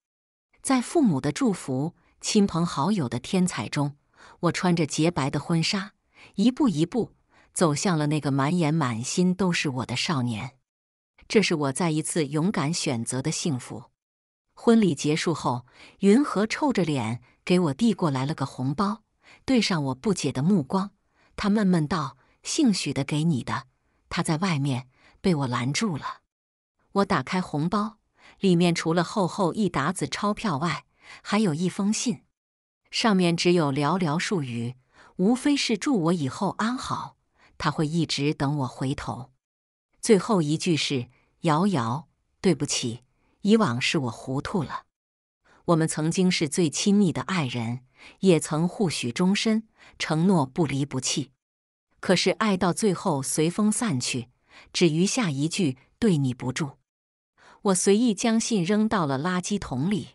Speaker 1: 在父母的祝福、亲朋好友的天彩中，我穿着洁白的婚纱，一步一步走向了那个满眼满心都是我的少年。这是我再一次勇敢选择的幸福。婚礼结束后，云禾臭着脸给我递过来了个红包，对上我不解的目光，他闷闷道。姓许的给你的，他在外面被我拦住了。我打开红包，里面除了厚厚一沓子钞票外，还有一封信。上面只有寥寥数语，无非是祝我以后安好。他会一直等我回头。最后一句是：“瑶瑶，对不起，以往是我糊涂了。我们曾经是最亲密的爱人，也曾互许终身，承诺不离不弃。”可是爱到最后随风散去，只余下一句“对你不住”。我随意将信扔到了垃圾桶里。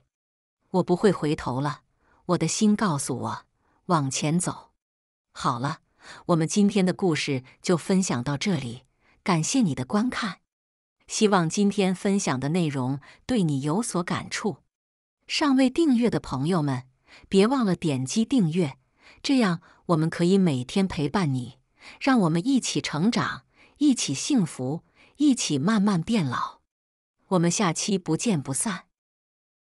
Speaker 1: 我不会回头了，我的心告诉我，往前走。好了，我们今天的故事就分享到这里，感谢你的观看。希望今天分享的内容对你有所感触。尚未订阅的朋友们，别忘了点击订阅，这样我们可以每天陪伴你。让我们一起成长，一起幸福，一起慢慢变老。我们下期不见不散。